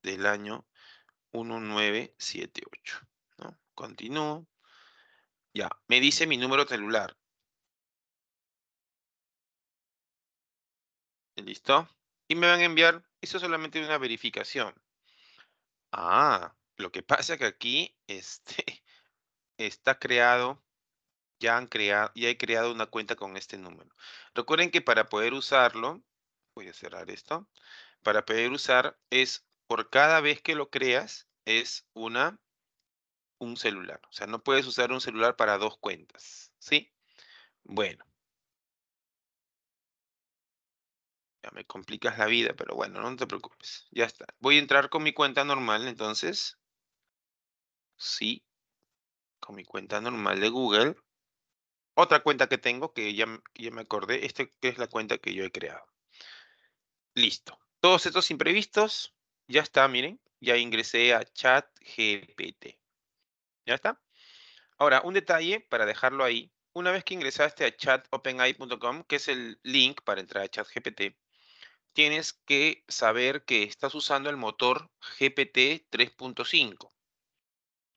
del año 1978. ¿no? Continúo. Ya, me dice mi número celular. ¿Listo? Y me van a enviar, eso solamente una verificación. Ah, lo que pasa es que aquí este, [laughs] está creado, ya han creado, ya he creado una cuenta con este número. Recuerden que para poder usarlo, voy a cerrar esto, para poder usar es por cada vez que lo creas es una un celular. O sea, no puedes usar un celular para dos cuentas, ¿sí? Bueno, me complicas la vida, pero bueno, no te preocupes. Ya está. Voy a entrar con mi cuenta normal, entonces. Sí. Con mi cuenta normal de Google. Otra cuenta que tengo, que ya, ya me acordé, esta que es la cuenta que yo he creado. Listo. Todos estos imprevistos, ya está, miren. Ya ingresé a ChatGPT. ¿Ya está? Ahora, un detalle para dejarlo ahí. Una vez que ingresaste a chatopenai.com, que es el link para entrar a ChatGPT, tienes que saber que estás usando el motor GPT 3.5.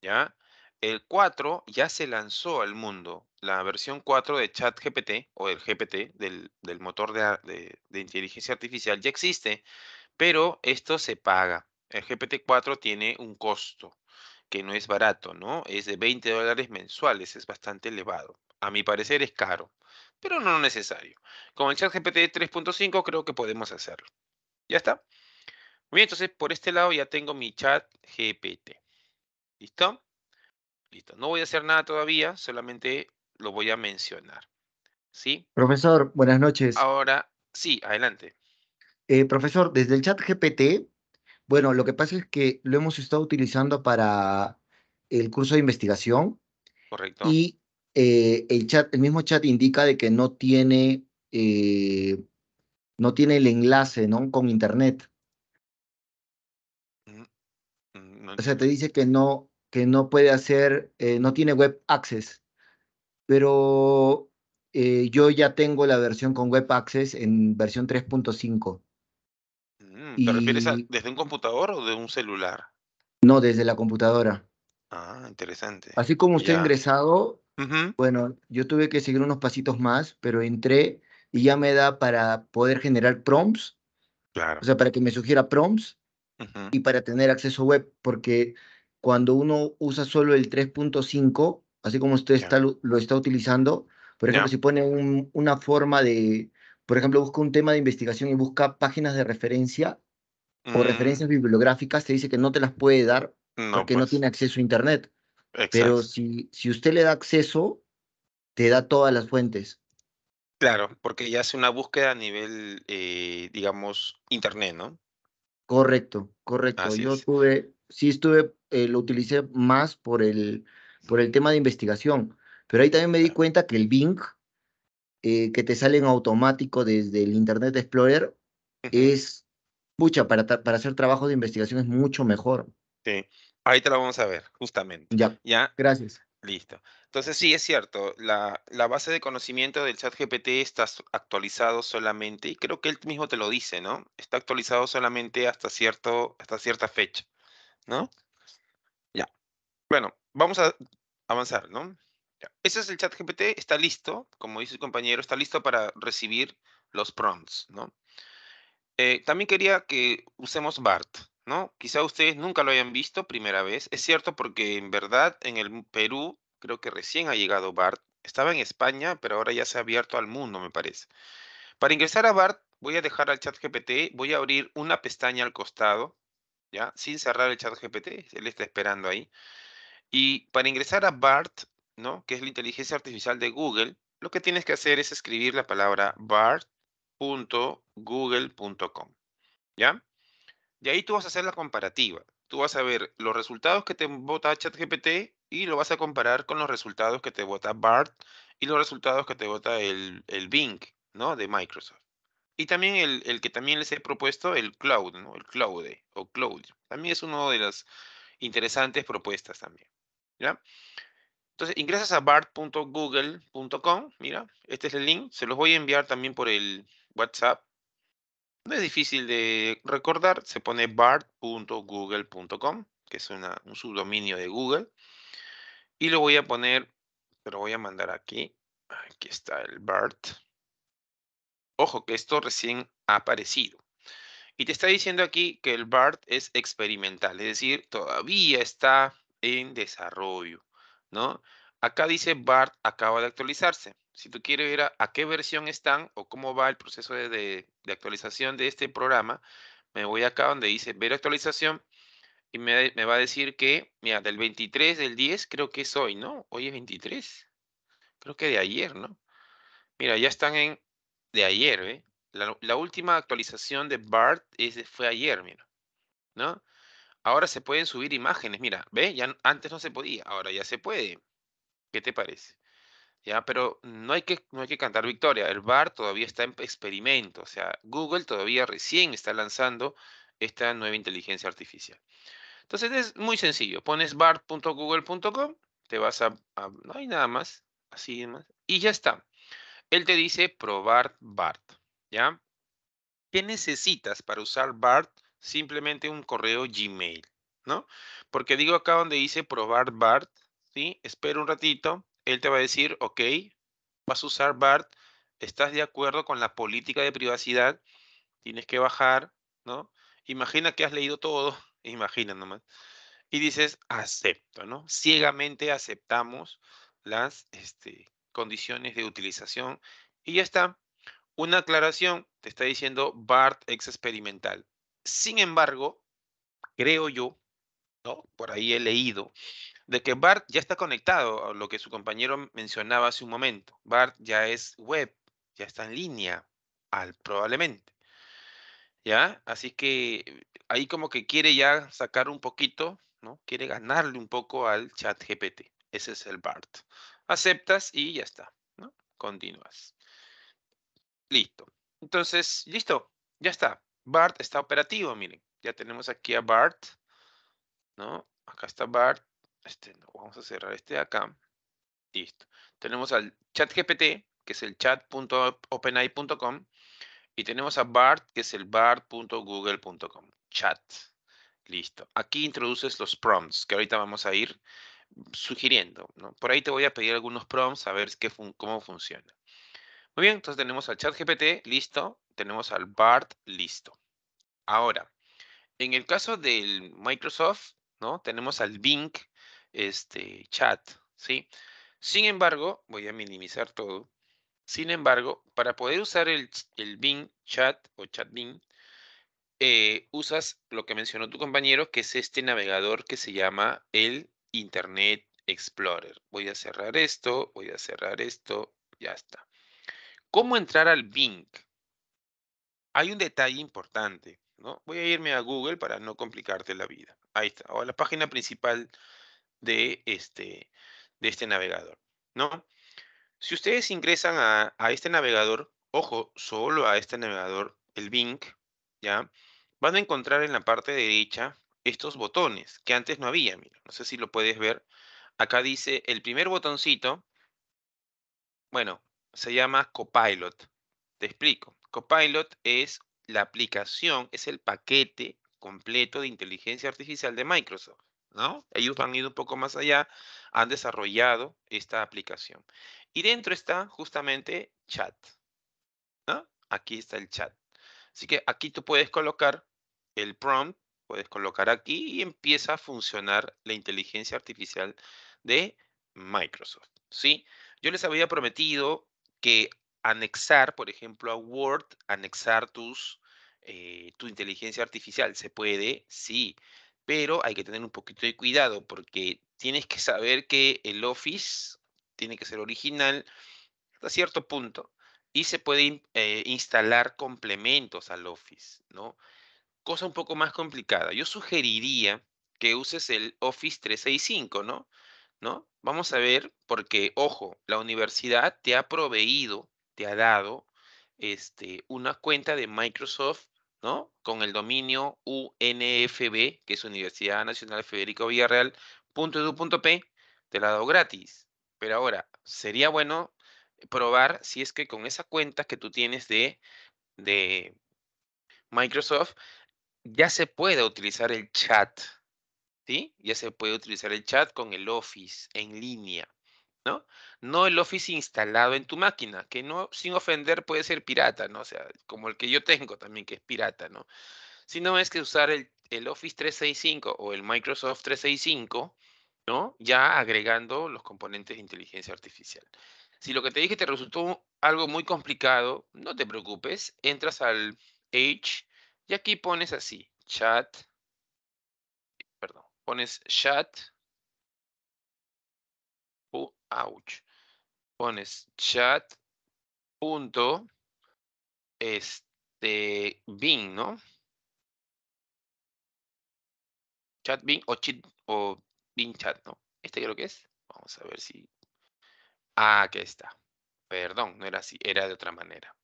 ¿Ya? El 4 ya se lanzó al mundo, la versión 4 de ChatGPT o el GPT del, motor de, inteligencia artificial ya existe, pero esto se paga. El GPT-4 tiene un costo que no es barato, ¿no? Es de 20 dólares mensuales, es bastante elevado. A mi parecer es caro pero no necesario. Con el chat GPT 3.5 creo que podemos hacerlo. ¿Ya está? Muy bien, entonces por este lado ya tengo mi chat GPT. ¿Listo? Listo. No voy a hacer nada todavía, solamente lo voy a mencionar. ¿Sí? Profesor, buenas noches. Ahora, sí, adelante. Eh, profesor, desde el chat GPT, bueno, lo que pasa es que lo hemos estado utilizando para el curso de investigación. Correcto. Y eh, el, mismo chat indica de que no tiene, eh, no tiene el enlace ¿no? con internet. Mm, mm, o sea, te dice que no, que no puede hacer, eh, no tiene web access. Pero yo ya tengo la versión con web access en versión 3.5. Mm, ¿Te refieres desde un computador o de un celular? No, desde la computadora. Ah, interesante. Así como usted ha ingresado, bueno, yo tuve que seguir unos pasitos más, pero entré y ya me da para poder generar prompts. Claro. O sea, para que me sugiera prompts y para tener acceso web, porque cuando uno usa solo el 3.5, así como usted está, lo está utilizando, por ejemplo, si pone una forma de, por ejemplo, busca un tema de investigación y busca páginas de referencia o mm. referencias bibliográficas, te dice que no te las puede dar porque no pues. tiene acceso a Internet. Pero si, si usted le da acceso, te da todas las fuentes. Claro, porque ya hace una búsqueda a nivel, eh, digamos, internet, ¿no? Correcto, correcto. Yo estuve, sí estuve, eh, lo utilicé más por el, por el tema de investigación, pero ahí también me di cuenta que el Bing, eh, que te sale en automático desde el Internet Explorer, es, pucha, para, para hacer trabajo de investigación es mucho mejor. Sí. Ahí te lo vamos a ver, justamente. Ya. ¿Ya? Gracias. Listo. Entonces, sí, es cierto, la, base de conocimiento del chat GPT está actualizado solamente, y creo que él mismo te lo dice, ¿no? Está actualizado solamente hasta, cierto, hasta cierta fecha, ¿no? Ya. Bueno, vamos a avanzar, ¿no? Ese es el chat GPT, está listo, como dice el compañero, está listo para recibir los prompts, ¿no? Eh, también quería que usemos BART, ¿no? Quizá ustedes nunca lo hayan visto primera vez. Es cierto porque en verdad en el Perú creo que recién ha llegado BART. Estaba en España, pero ahora ya se ha abierto al mundo, me parece. Para ingresar a BART, voy a dejar al chat GPT, voy a abrir una pestaña al costado, ¿ya? Sin cerrar el chat GPT, él está esperando ahí. Y para ingresar a BART, ¿no? Que es la inteligencia artificial de Google, lo que tienes que hacer es escribir la palabra BART.google.com, ¿ya? De ahí tú vas a hacer la comparativa. Tú vas a ver los resultados que te vota ChatGPT y lo vas a comparar con los resultados que te vota BART y los resultados que te vota el, Bing, ¿no? De Microsoft. Y también el, el, que también les he propuesto, el Cloud, ¿no? El Cloud o Cloud. También es una de las interesantes propuestas también. ¿ya? Entonces, ingresas a bart.google.com, mira, este es el link, se los voy a enviar también por el WhatsApp, no es difícil de recordar, se pone bart.google.com, que es un subdominio de Google. Y lo voy a poner, lo voy a mandar aquí. Aquí está el BART. Ojo que esto recién ha aparecido. Y te está diciendo aquí que el BART es experimental, es decir, todavía está en desarrollo, ¿no? Acá dice BART acaba de actualizarse. Si tú quieres ver a, qué versión están o cómo va el proceso de, actualización de este programa, me voy acá donde dice ver actualización y me, va a decir que, mira, del 23, del 10, creo que es hoy, ¿no? Hoy es 23. Creo que de ayer, ¿no? Mira, ya están en de ayer, ¿eh? La, última actualización de BART es, fue ayer, mira, ¿no? Ahora se pueden subir imágenes, mira, ve, Ya antes no se podía, ahora ya se puede. ¿Qué te parece? ¿Ya? Pero no hay, que, no hay que cantar victoria. El BART todavía está en experimento. O sea, Google todavía recién está lanzando esta nueva inteligencia artificial. Entonces es muy sencillo. Pones BART.google.com. te vas a, No hay nada más. Así más. Y ya está. Él te dice probar BART. ¿Ya? ¿Qué necesitas para usar BART? Simplemente un correo Gmail. ¿No? Porque digo acá donde dice probar BART, ¿sí? Espera un ratito, él te va a decir, ok, vas a usar BART, estás de acuerdo con la política de privacidad, tienes que bajar, ¿no? Imagina que has leído todo, [laughs] imagina nomás. Y dices, acepto, ¿no? Ciegamente aceptamos las este, condiciones de utilización y ya está. Una aclaración te está diciendo BART ex experimental. Sin embargo, creo yo, ¿no? Por ahí he leído de que BART ya está conectado a lo que su compañero mencionaba hace un momento. BART ya es web, ya está en línea, al, probablemente. ¿Ya? Así que eh, ahí como que quiere ya sacar un poquito, ¿no? Quiere ganarle un poco al chat GPT. Ese es el BART. Aceptas y ya está, ¿no? Continúas. Listo. Entonces, listo, ya está. BART está operativo, miren. Ya tenemos aquí a BART, ¿no? Acá está BART este, vamos a cerrar este de acá. Listo. Tenemos al ChatGPT, que es el chat.openai.com, y tenemos a BART, que es el bart.google.com. Chat. Listo. Aquí introduces los prompts, que ahorita vamos a ir sugiriendo. Por ahí te voy a pedir algunos prompts a ver qué cómo funciona. Muy bien, entonces tenemos al ChatGPT, listo. Tenemos al BART, listo. Ahora, en el caso del Microsoft, ¿no? Tenemos al Bing, este chat, ¿sí? Sin embargo, voy a minimizar todo. Sin embargo, para poder usar el, Bing chat o chat Bing, eh, usas lo que mencionó tu compañero, que es este navegador que se llama el Internet Explorer. Voy a cerrar esto, voy a cerrar esto, ya está. ¿Cómo entrar al Bing? Hay un detalle importante, ¿no? Voy a irme a Google para no complicarte la vida. Ahí está, o a la página principal de este, de este navegador, ¿no? Si ustedes ingresan a, este navegador, ojo, solo a este navegador, el Bing, ¿ya? Van a encontrar en la parte derecha estos botones que antes no había, no sé si lo puedes ver. Acá dice el primer botoncito, bueno, se llama Copilot. Te explico. Copilot es la aplicación, es el paquete completo de inteligencia artificial de Microsoft. ¿no? Ellos han ido un poco más allá, han desarrollado esta aplicación. Y dentro está justamente chat, Aquí está el chat. Así que aquí tú puedes colocar el prompt, puedes colocar aquí y empieza a funcionar la inteligencia artificial de Microsoft, ¿sí? Yo les había prometido que anexar, por ejemplo, a Word, anexar tus, eh, tu inteligencia artificial. ¿Se puede? Sí pero hay que tener un poquito de cuidado porque tienes que saber que el Office tiene que ser original hasta cierto punto y se puede eh, instalar complementos al Office, ¿no? Cosa un poco más complicada. Yo sugeriría que uses el Office 365, ¿no? ¿No? Vamos a ver, porque, ojo, la universidad te ha proveído, te ha dado este, una cuenta de Microsoft ¿no? Con el dominio UNFB, que es Universidad Nacional Federico Villarreal, .edu .p, te la dado gratis. Pero ahora, sería bueno probar si es que con esa cuenta que tú tienes de, de Microsoft, ya se puede utilizar el chat, ¿sí? Ya se puede utilizar el chat con el Office en línea. ¿no? el Office instalado en tu máquina, que no, sin ofender, puede ser pirata, ¿no? O sea, como el que yo tengo también, que es pirata, ¿no? Sino es que usar el, Office 365 o el Microsoft 365, ¿no? Ya agregando los componentes de inteligencia artificial. Si lo que te dije te resultó algo muy complicado, no te preocupes, entras al Edge y aquí pones así, chat, perdón, pones chat ouch, pones chat punto este bin, ¿no? Chat bin o, chit, o bin chat, ¿no? Este creo que es. Vamos a ver si. Ah, aquí está. Perdón, no era así, era de otra manera.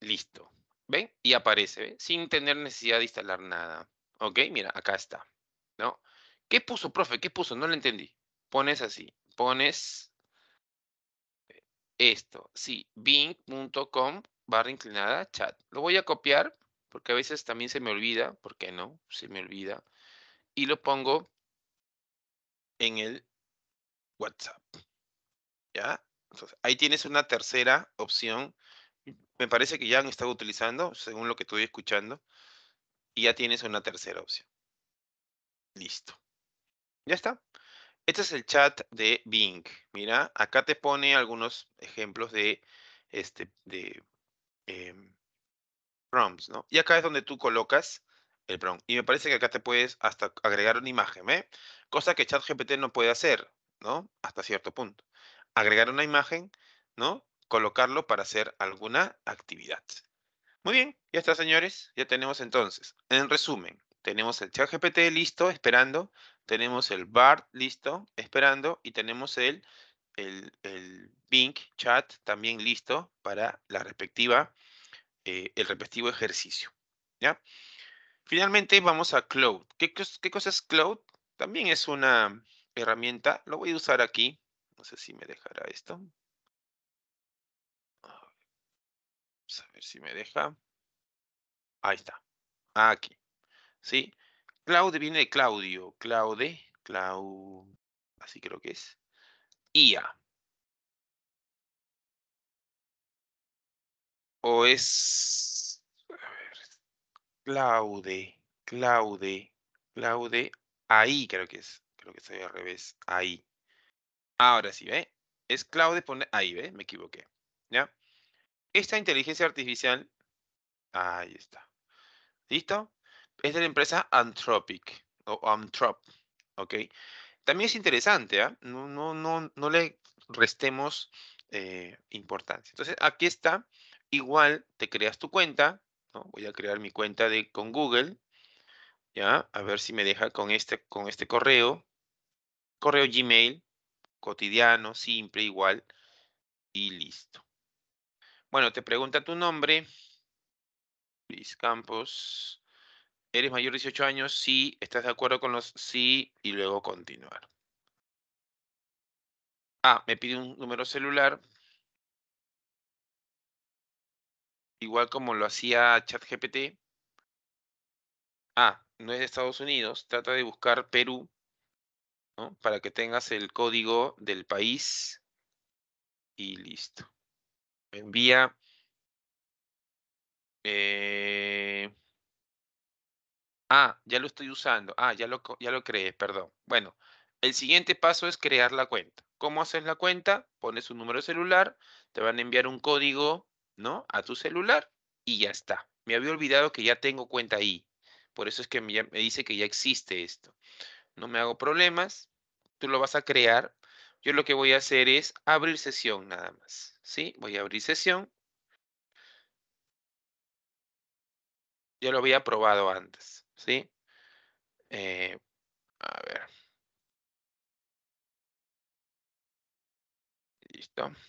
Listo. ¿Ven? Y aparece, Sin tener necesidad de instalar nada. Ok, mira, acá está. ¿No? ¿Qué puso, profe? ¿Qué puso? No lo entendí pones así, pones esto, sí, bing.com barra inclinada chat. Lo voy a copiar porque a veces también se me olvida, ¿por qué no? Se me olvida. Y lo pongo en el WhatsApp. ¿Ya? Entonces, ahí tienes una tercera opción. Me parece que ya han estado utilizando, según lo que estoy escuchando. Y ya tienes una tercera opción. Listo. Ya está. Este es el chat de Bing. Mira, acá te pone algunos ejemplos de, este, de em, prompts, ¿no? Y acá es donde tú colocas el prompt. Y me parece que acá te puedes hasta agregar una imagen, ¿eh? Cosa que ChatGPT no puede hacer, ¿no? Hasta cierto punto. Agregar una imagen, ¿no? Colocarlo para hacer alguna actividad. Muy bien, ya está, señores. Ya tenemos entonces. En resumen, tenemos el chat GPT listo, esperando, tenemos el BART listo, esperando, y tenemos el, el, el Bing Chat también listo para la respectiva, eh, el respectivo ejercicio. ¿ya? Finalmente vamos a Cloud. ¿Qué, ¿Qué cosa es Cloud? También es una herramienta, lo voy a usar aquí, no sé si me dejará esto. a ver si me deja. Ahí está. Ah, aquí. ¿sí? Claude viene de Claudio, Claude, Clau, así creo que es. IA. O es, a ver, Claude, Claude, Claude, ahí creo que es, creo que se al revés, ahí. Ahora sí, ¿ve? Es Claude, pone, ahí, ¿ve? Me equivoqué, ¿ya? Esta inteligencia artificial, ahí está. ¿Listo? es de la empresa Anthropic, o Anthrop, ¿ok? También es interesante, ¿ah? no, no, no, no, le restemos eh, importancia. Entonces, aquí está, igual te creas tu cuenta, voy a crear mi cuenta de, con Google, ¿ya? A ver si me deja con este, con este correo, correo Gmail, cotidiano, simple, igual, y listo. Bueno, te pregunta tu nombre, Luis Campos, eres mayor de 18 años Sí. estás de acuerdo con los sí y luego continuar. Ah, me pide un número celular. Igual como lo hacía ChatGPT. Ah, no es de Estados Unidos. Trata de buscar Perú para que tengas el código del país y listo. Envía. Eh, Ah, ya lo estoy usando. Ah, ya lo, creé, perdón. Bueno, el siguiente paso es crear la cuenta. ¿Cómo haces la cuenta? Pones un número celular, te van a enviar un código, ¿no? A tu celular y ya está. Me había olvidado que ya tengo cuenta ahí. Por eso es que me, me dice que ya existe esto. No me hago problemas. Tú lo vas a crear. Yo lo que voy a hacer es abrir sesión nada más. ¿Sí? Voy a abrir sesión. Ya lo había probado antes. ¿sí? Eh, a ver. Listo. Vamos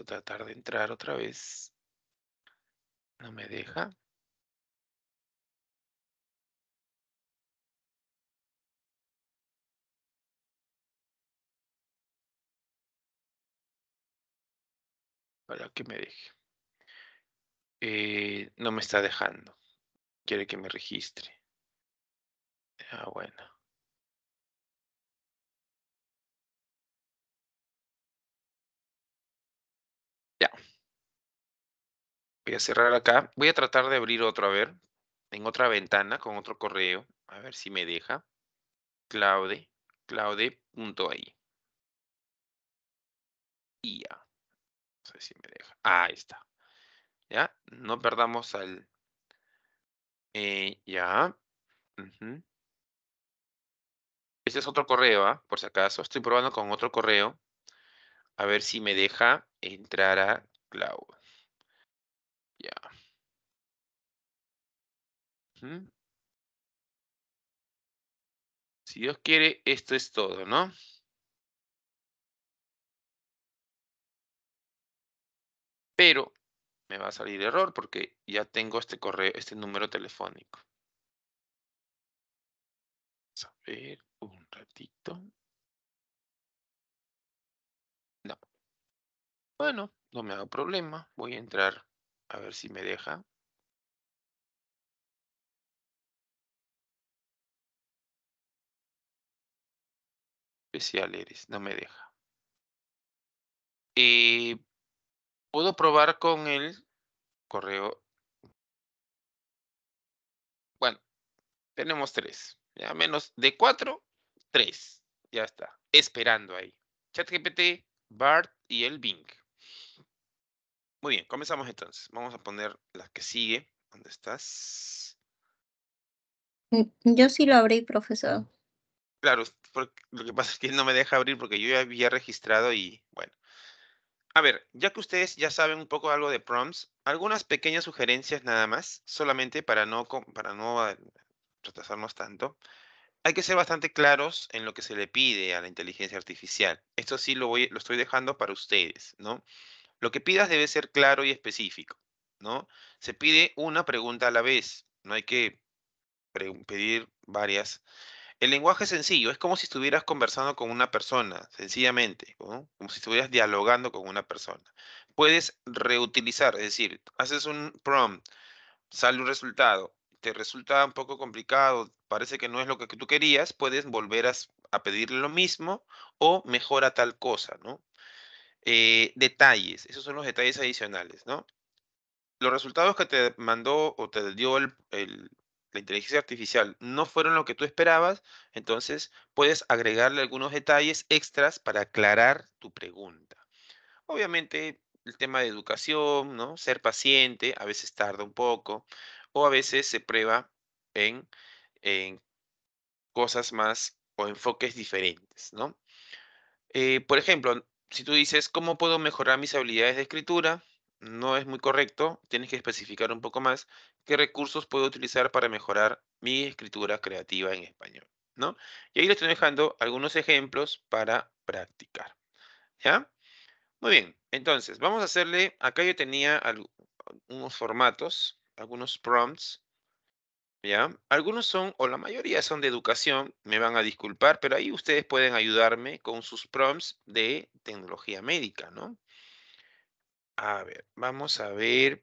a tratar de entrar otra vez. No me deja. para que me deje. Eh, no me está dejando. Quiere que me registre. Ah, bueno. Ya. Voy a cerrar acá. Voy a tratar de abrir otro, a ver, en otra ventana con otro correo. A ver si me deja. Claude, claude.ai. Y ya si me deja. Ah, ahí está. ¿Ya? No perdamos al... Eh, ya. Este es otro correo, ¿ah? por si acaso. Estoy probando con otro correo. A ver si me deja entrar a Cloud. Ya. Si Dios quiere, esto es todo, ¿no? pero me va a salir error porque ya tengo este correo, este número telefónico. Vamos a ver un ratito. No. Bueno, no me hago problema. Voy a entrar a ver si me deja. Especial eres, no me deja. Y eh, pudo probar con el correo. Bueno, tenemos tres. Ya menos de cuatro, tres. Ya está. Esperando ahí. ChatGPT, BART y el Bing. Muy bien, comenzamos entonces. Vamos a poner la que sigue. ¿Dónde estás? Mm, yo sí lo abrí, profesor. Claro, lo que pasa es que él no me deja abrir porque yo ya había registrado y bueno. A ver, ya que ustedes ya saben un poco algo de prompts, algunas pequeñas sugerencias nada más, solamente para no, para no eh, retrasarnos tanto. Hay que ser bastante claros en lo que se le pide a la inteligencia artificial. Esto sí lo, voy, lo estoy dejando para ustedes, ¿no? Lo que pidas debe ser claro y específico, ¿no? Se pide una pregunta a la vez, no hay que pedir varias. El lenguaje sencillo, es como si estuvieras conversando con una persona, sencillamente, como si estuvieras dialogando con una persona. Puedes reutilizar, es decir, haces un prompt, sale un resultado, te resulta un poco complicado, parece que no es lo que tú querías, puedes volver a, pedirle lo mismo o mejora tal cosa, ¿no? Eh, detalles, esos son los detalles adicionales, ¿no? Los resultados que te mandó o te dio el la inteligencia artificial no fueron lo que tú esperabas, entonces puedes agregarle algunos detalles extras para aclarar tu pregunta. Obviamente, el tema de educación, ¿no? Ser paciente, a veces tarda un poco, o a veces se prueba en, cosas más o enfoques diferentes, ¿no? Eh, por ejemplo, si tú dices, ¿cómo puedo mejorar mis habilidades de escritura? no es muy correcto, tienes que especificar un poco más qué recursos puedo utilizar para mejorar mi escritura creativa en español, ¿no? Y ahí les estoy dejando algunos ejemplos para practicar, ¿ya? Muy bien, entonces, vamos a hacerle, acá yo tenía algunos formatos, algunos prompts, ¿ya? Algunos son, o la mayoría son de educación, me van a disculpar, pero ahí ustedes pueden ayudarme con sus prompts de tecnología médica, ¿no? A ver, vamos a ver.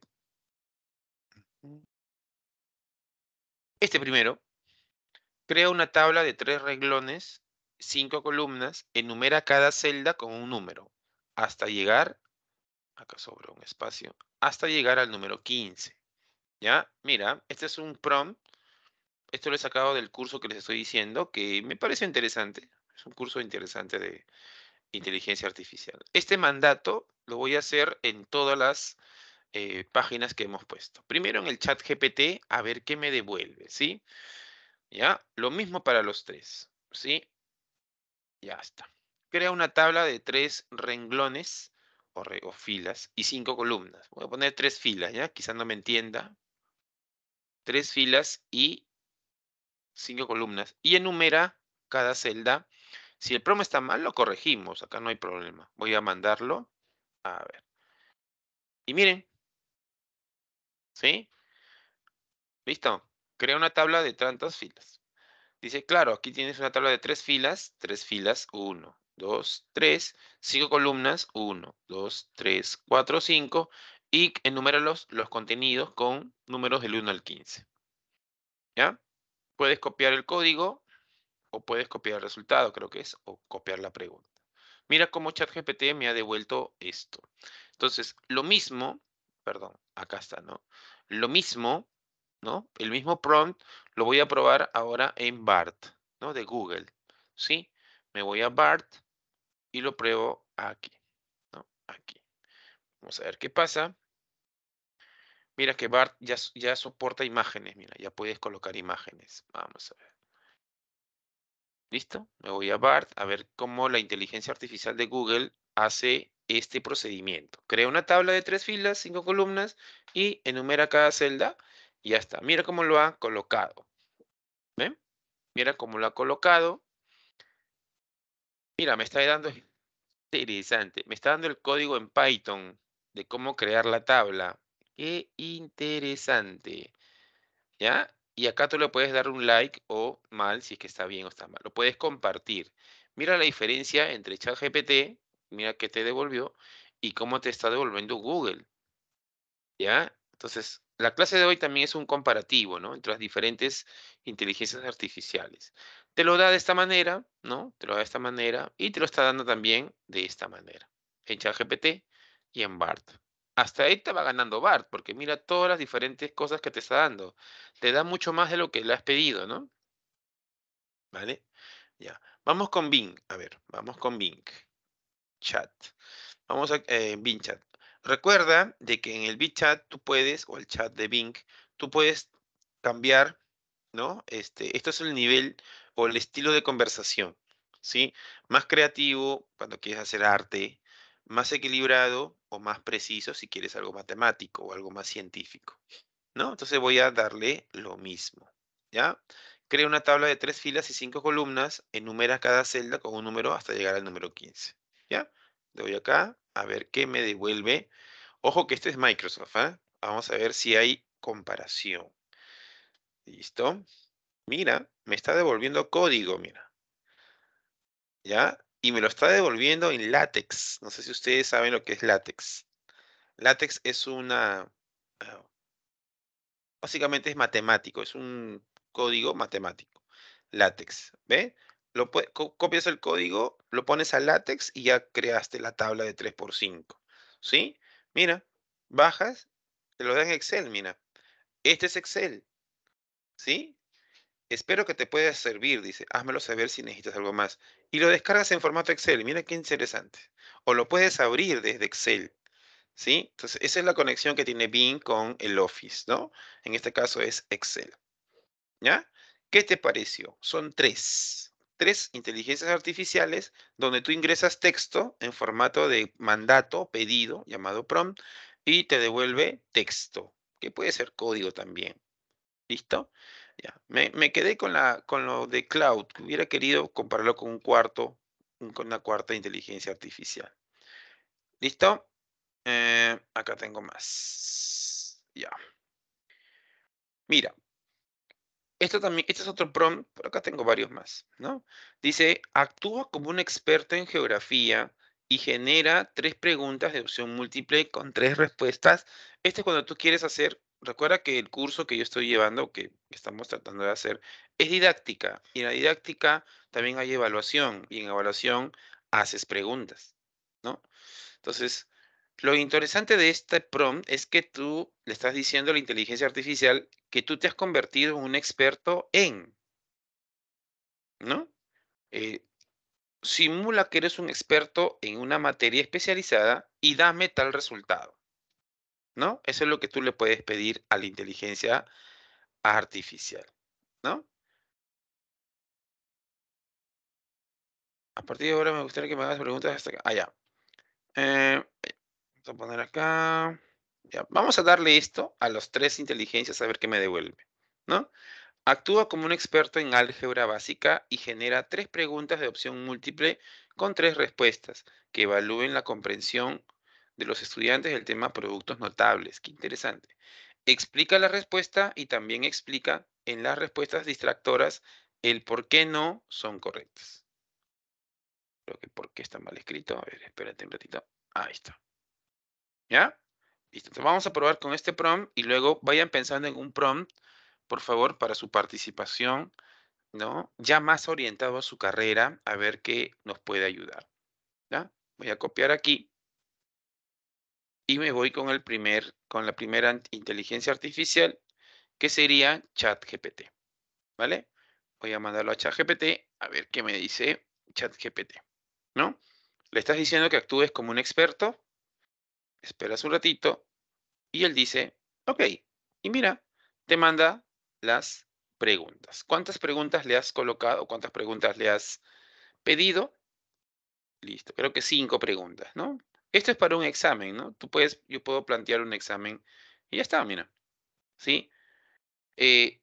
Este primero. Crea una tabla de tres reglones, cinco columnas, enumera cada celda con un número, hasta llegar, acá sobra un espacio, hasta llegar al número 15. ¿Ya? Mira, este es un prompt. Esto lo he sacado del curso que les estoy diciendo, que me parece interesante. Es un curso interesante de, inteligencia artificial. Este mandato lo voy a hacer en todas las eh, páginas que hemos puesto. Primero en el chat GPT, a ver qué me devuelve, ¿sí? ¿Ya? Lo mismo para los tres, ¿sí? Ya está. Crea una tabla de tres renglones o, filas y cinco columnas. Voy a poner tres filas, ¿ya? Quizás no me entienda. Tres filas y cinco columnas. Y enumera cada celda si el promo está mal, lo corregimos. Acá no hay problema. Voy a mandarlo. A ver. Y miren. ¿Sí? Listo. Crea una tabla de tantas filas. Dice, claro, aquí tienes una tabla de tres filas. Tres filas, uno, dos, tres. Cinco columnas, uno, dos, tres, cuatro, cinco. Y enuméralos los contenidos con números del 1 al 15. ¿Ya? Puedes copiar el código o puedes copiar el resultado, creo que es, o copiar la pregunta. Mira cómo ChatGPT me ha devuelto esto. Entonces, lo mismo, perdón, acá está, ¿no? Lo mismo, ¿no? El mismo prompt lo voy a probar ahora en BART, ¿no? De Google, ¿sí? Me voy a BART y lo pruebo aquí, ¿no? Aquí. Vamos a ver qué pasa. Mira que BART ya, ya soporta imágenes, mira, ya puedes colocar imágenes. Vamos a ver. ¿Listo? Me voy a BART a ver cómo la inteligencia artificial de Google hace este procedimiento. Crea una tabla de tres filas, cinco columnas y enumera cada celda y ya está. Mira cómo lo ha colocado. ¿Ven? Mira cómo lo ha colocado. Mira, me está dando... Interesante. Me está dando el código en Python de cómo crear la tabla. Qué interesante. ¿Ya? Y acá tú le puedes dar un like o mal si es que está bien o está mal. Lo puedes compartir. Mira la diferencia entre ChatGPT, mira que te devolvió, y cómo te está devolviendo Google. ¿Ya? Entonces, la clase de hoy también es un comparativo, ¿no? Entre las diferentes inteligencias artificiales. Te lo da de esta manera, ¿no? Te lo da de esta manera y te lo está dando también de esta manera. En ChatGPT y en BART hasta ahí te va ganando Bart, porque mira todas las diferentes cosas que te está dando. Te da mucho más de lo que le has pedido, ¿no? ¿Vale? Ya. Vamos con Bing. A ver, vamos con Bing. Chat. Vamos a eh, Bing Chat. Recuerda de que en el Bing Chat tú puedes, o el chat de Bing, tú puedes cambiar, ¿no? Este, esto es el nivel o el estilo de conversación, ¿sí? Más creativo cuando quieres hacer arte, más equilibrado o más preciso si quieres algo matemático o algo más científico. ¿no? Entonces voy a darle lo mismo. ¿ya? Crea una tabla de tres filas y cinco columnas, enumera cada celda con un número hasta llegar al número 15. ¿ya? voy acá a ver qué me devuelve. Ojo que este es Microsoft. ¿ah? Vamos a ver si hay comparación. ¿Listo? Mira, me está devolviendo código, mira. ¿Ya? y me lo está devolviendo en látex. No sé si ustedes saben lo que es látex. Látex es una... Ah, básicamente es matemático, es un código matemático. Látex, ¿ve? Lo, copias el código, lo pones a látex y ya creaste la tabla de 3x5. ¿Sí? Mira, bajas, te lo dan en Excel, mira. Este es Excel. ¿Sí? Espero que te pueda servir, dice. Házmelo saber si necesitas algo más. Y lo descargas en formato Excel. Mira qué interesante. O lo puedes abrir desde Excel. ¿Sí? Entonces, esa es la conexión que tiene Bing con el Office, ¿no? En este caso es Excel. ¿Ya? ¿Qué te pareció? Son tres. Tres inteligencias artificiales donde tú ingresas texto en formato de mandato, pedido, llamado prompt, y te devuelve texto, que puede ser código también. ¿Listo? Me, quedé con, la, con lo de cloud, que hubiera querido compararlo con un cuarto, con una cuarta inteligencia artificial. ¿Listo? Eh, acá tengo más. Ya. Mira. Esto también, este es otro prompt, pero acá tengo varios más, ¿no? Dice, actúa como un experto en geografía y genera tres preguntas de opción múltiple con tres respuestas. Este es cuando tú quieres hacer recuerda que el curso que yo estoy llevando, que estamos tratando de hacer, es didáctica. Y en la didáctica también hay evaluación. Y en evaluación haces preguntas, ¿no? Entonces, lo interesante de este prompt es que tú le estás diciendo a la inteligencia artificial que tú te has convertido en un experto en, ¿no? Eh, simula que eres un experto en una materia especializada y dame tal resultado. ¿no? Eso es lo que tú le puedes pedir a la inteligencia artificial, ¿no? A partir de ahora me gustaría que me hagas preguntas hasta acá. Allá. Ah, eh, vamos a poner acá. Vamos a darle esto a los tres inteligencias a ver qué me devuelve, ¿no? Actúa como un experto en álgebra básica y genera tres preguntas de opción múltiple con tres respuestas que evalúen la comprensión de los estudiantes el tema productos notables. Qué interesante. Explica la respuesta y también explica en las respuestas distractoras el por qué no son correctas. Creo que por qué está mal escrito. A ver, espérate un ratito. Ahí está. ¿Ya? Listo. Entonces vamos a probar con este prompt y luego vayan pensando en un prompt, por favor, para su participación, ¿no? Ya más orientado a su carrera, a ver qué nos puede ayudar. ¿Ya? Voy a copiar aquí y me voy con, el primer, con la primera inteligencia artificial, que sería ChatGPT. ¿Vale? Voy a mandarlo a ChatGPT a ver qué me dice ChatGPT. ¿No? Le estás diciendo que actúes como un experto, esperas un ratito y él dice, ok, y mira, te manda las preguntas. ¿Cuántas preguntas le has colocado? ¿Cuántas preguntas le has pedido? Listo, creo que cinco preguntas, ¿no? Esto es para un examen, ¿no? Tú puedes, yo puedo plantear un examen y ya está, mira. ¿Sí? Eh,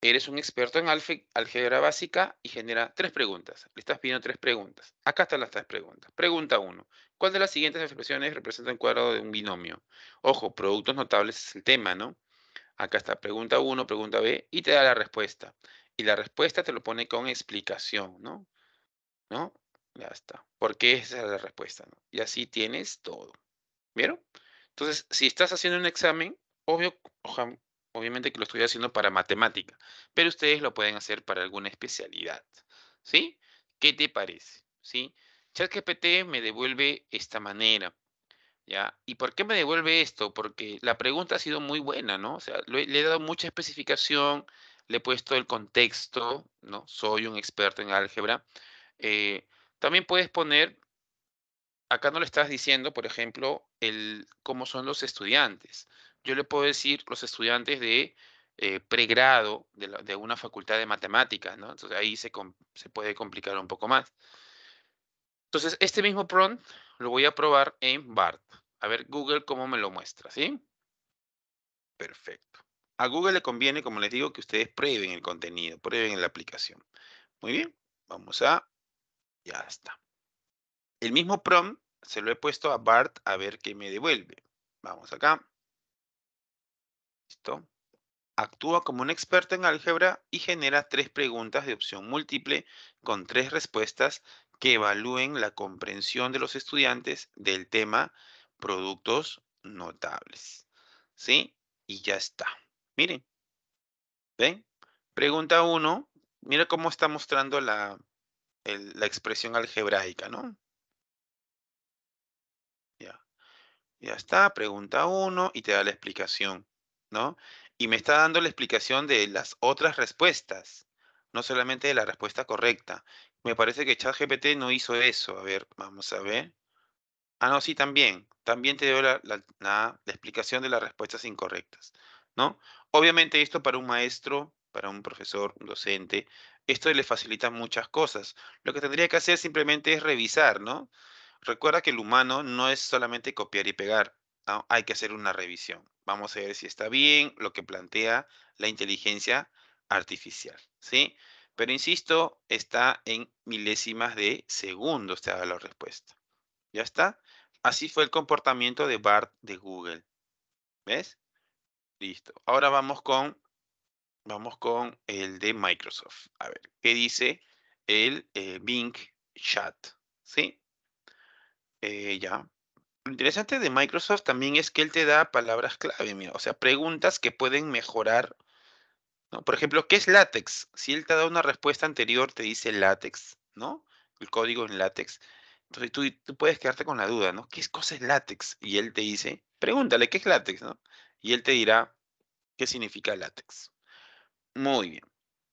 eres un experto en álgebra básica y genera tres preguntas. Le estás pidiendo tres preguntas. Acá están las tres preguntas. Pregunta uno. ¿Cuál de las siguientes expresiones representa el cuadrado de un binomio? Ojo, productos notables es el tema, ¿no? Acá está pregunta 1, pregunta B y te da la respuesta. Y la respuesta te lo pone con explicación, ¿no? ¿No? Ya está. Porque esa es la respuesta. ¿no? Y así tienes todo. ¿Vieron? Entonces, si estás haciendo un examen, obvio, obviamente que lo estoy haciendo para matemática, pero ustedes lo pueden hacer para alguna especialidad. ¿Sí? ¿Qué te parece? ¿Sí? ChatGPT me devuelve esta manera. ¿Ya? ¿Y por qué me devuelve esto? Porque la pregunta ha sido muy buena, ¿no? O sea, le he dado mucha especificación, le he puesto el contexto, ¿no? Soy un experto en álgebra. Eh, también puedes poner, acá no le estás diciendo, por ejemplo, el, cómo son los estudiantes. Yo le puedo decir los estudiantes de eh, pregrado de, una facultad de matemáticas, ¿no? Entonces ahí se, se puede complicar un poco más. Entonces, este mismo prompt lo voy a probar en BART. A ver Google cómo me lo muestra, ¿sí? Perfecto. A Google le conviene, como les digo, que ustedes prueben el contenido, prueben la aplicación. Muy bien, vamos a ya está. El mismo prompt se lo he puesto a Bart a ver qué me devuelve. Vamos acá. Listo. Actúa como un experto en álgebra y genera tres preguntas de opción múltiple con tres respuestas que evalúen la comprensión de los estudiantes del tema productos notables. ¿Sí? Y ya está. Miren. ¿Ven? Pregunta 1. Mira cómo está mostrando la, la expresión algebraica, ¿no? Ya. Ya está, pregunta 1 y te da la explicación, ¿no? Y me está dando la explicación de las otras respuestas, no solamente de la respuesta correcta. Me parece que ChatGPT no hizo eso. A ver, vamos a ver. Ah, no, sí, también. También te dio la, la explicación de las respuestas incorrectas, ¿no? Obviamente esto para un maestro para un profesor, un docente, esto le facilita muchas cosas. Lo que tendría que hacer simplemente es revisar, ¿no? Recuerda que el humano no es solamente copiar y pegar, hay que hacer una revisión. Vamos a ver si está bien lo que plantea la inteligencia artificial, ¿sí? Pero insisto, está en milésimas de segundos te da la respuesta. ¿Ya está? Así fue el comportamiento de BART de Google. ¿Ves? Listo. Ahora vamos con Vamos con el de Microsoft. A ver, ¿qué dice el eh, Bing Chat? ¿Sí? Eh, ya. Lo interesante de Microsoft también es que él te da palabras clave, o sea, preguntas que pueden mejorar. Por ejemplo, ¿qué es látex? Si él te da una respuesta anterior, te dice látex, ¿no? El código en látex. Entonces tú, puedes quedarte con la duda, ¿no? ¿Qué es cosa es látex? Y él te dice, pregúntale, ¿qué es látex? Y él te dirá, ¿qué significa látex? Muy bien.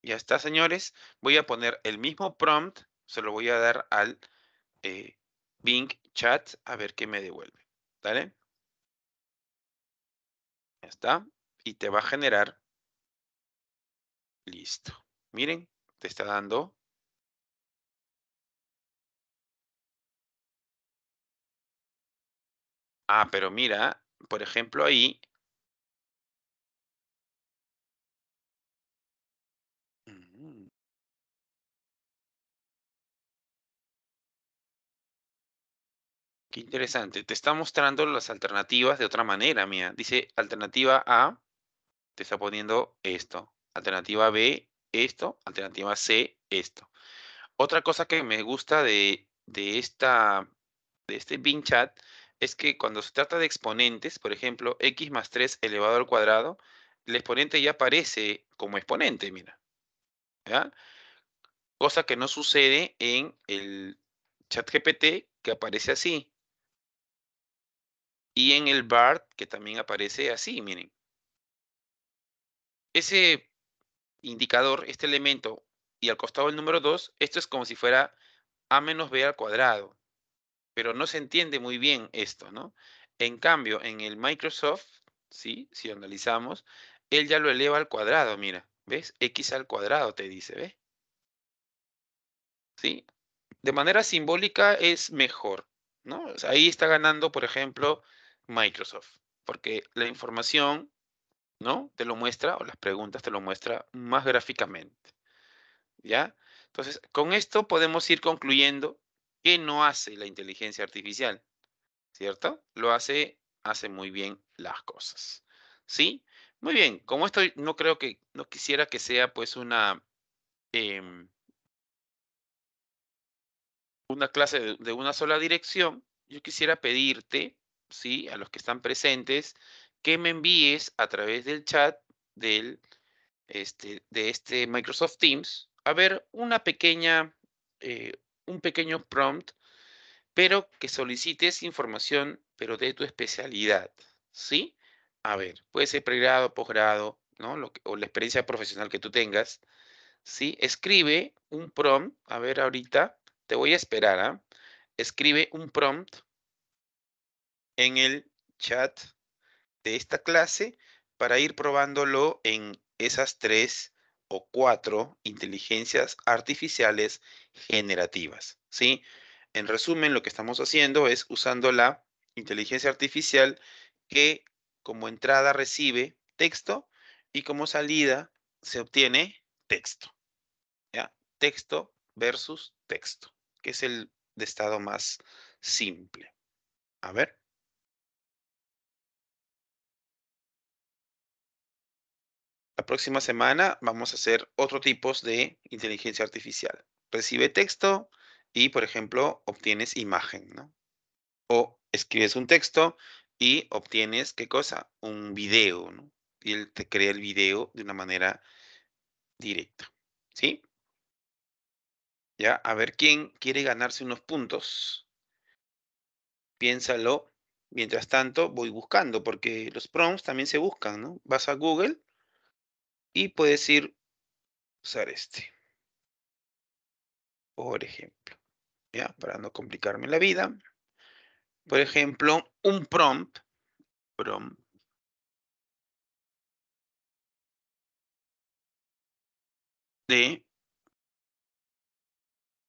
Ya está, señores. Voy a poner el mismo prompt. Se lo voy a dar al eh, Bing Chat a ver qué me devuelve. ¿vale? Ya está. Y te va a generar. Listo. Miren, te está dando Ah, pero mira, por ejemplo, ahí Qué interesante. Te está mostrando las alternativas de otra manera, mira, Dice alternativa A, te está poniendo esto. Alternativa B, esto. Alternativa C, esto. Otra cosa que me gusta de, esta, de este Bing chat es que cuando se trata de exponentes, por ejemplo, x más 3 elevado al cuadrado, el exponente ya aparece como exponente, mira. ¿Ya? Cosa que no sucede en el chat GPT, que aparece así y en el BART, que también aparece así, miren. Ese indicador, este elemento, y al costado el número 2, esto es como si fuera a menos b al cuadrado. Pero no se entiende muy bien esto, ¿no? En cambio, en el Microsoft, ¿sí? si analizamos, él ya lo eleva al cuadrado, mira. ¿Ves? X al cuadrado te dice, ¿ves? ¿Sí? De manera simbólica es mejor, ¿no? ahí está ganando, por ejemplo, Microsoft, porque la información, ¿no? Te lo muestra, o las preguntas te lo muestra más gráficamente. ¿Ya? Entonces, con esto podemos ir concluyendo qué no hace la inteligencia artificial, ¿cierto? Lo hace, hace muy bien las cosas. ¿Sí? Muy bien, como esto no creo que, no quisiera que sea pues una, em, una clase de una sola dirección, yo quisiera pedirte a los que están presentes, que me envíes a través del chat del, este, de este Microsoft Teams, a ver, una pequeña, eh, un pequeño prompt, pero que solicites información, pero de tu especialidad, ¿sí? A ver, puede ser pregrado, posgrado, ¿no? o la experiencia profesional que tú tengas, ¿sí? Escribe un prompt, a ver ahorita, te voy a esperar, ¿ah? Escribe un prompt en el chat de esta clase para ir probándolo en esas tres o cuatro inteligencias artificiales generativas. ¿sí? En resumen, lo que estamos haciendo es usando la inteligencia artificial que como entrada recibe texto y como salida se obtiene texto. Texto versus texto, que es el de estado más simple. A ver. La próxima semana vamos a hacer otro tipo de inteligencia artificial. Recibe texto y, por ejemplo, obtienes imagen, ¿no? O escribes un texto y obtienes, ¿qué cosa? Un video, ¿no? Y él te crea el video de una manera directa, ¿sí? Ya, a ver quién quiere ganarse unos puntos. Piénsalo. Mientras tanto, voy buscando, porque los prompts también se buscan, ¿no? Vas a Google y puedes ir usar este. Por ejemplo, ya, para no complicarme la vida. Por ejemplo, un prompt, prompt de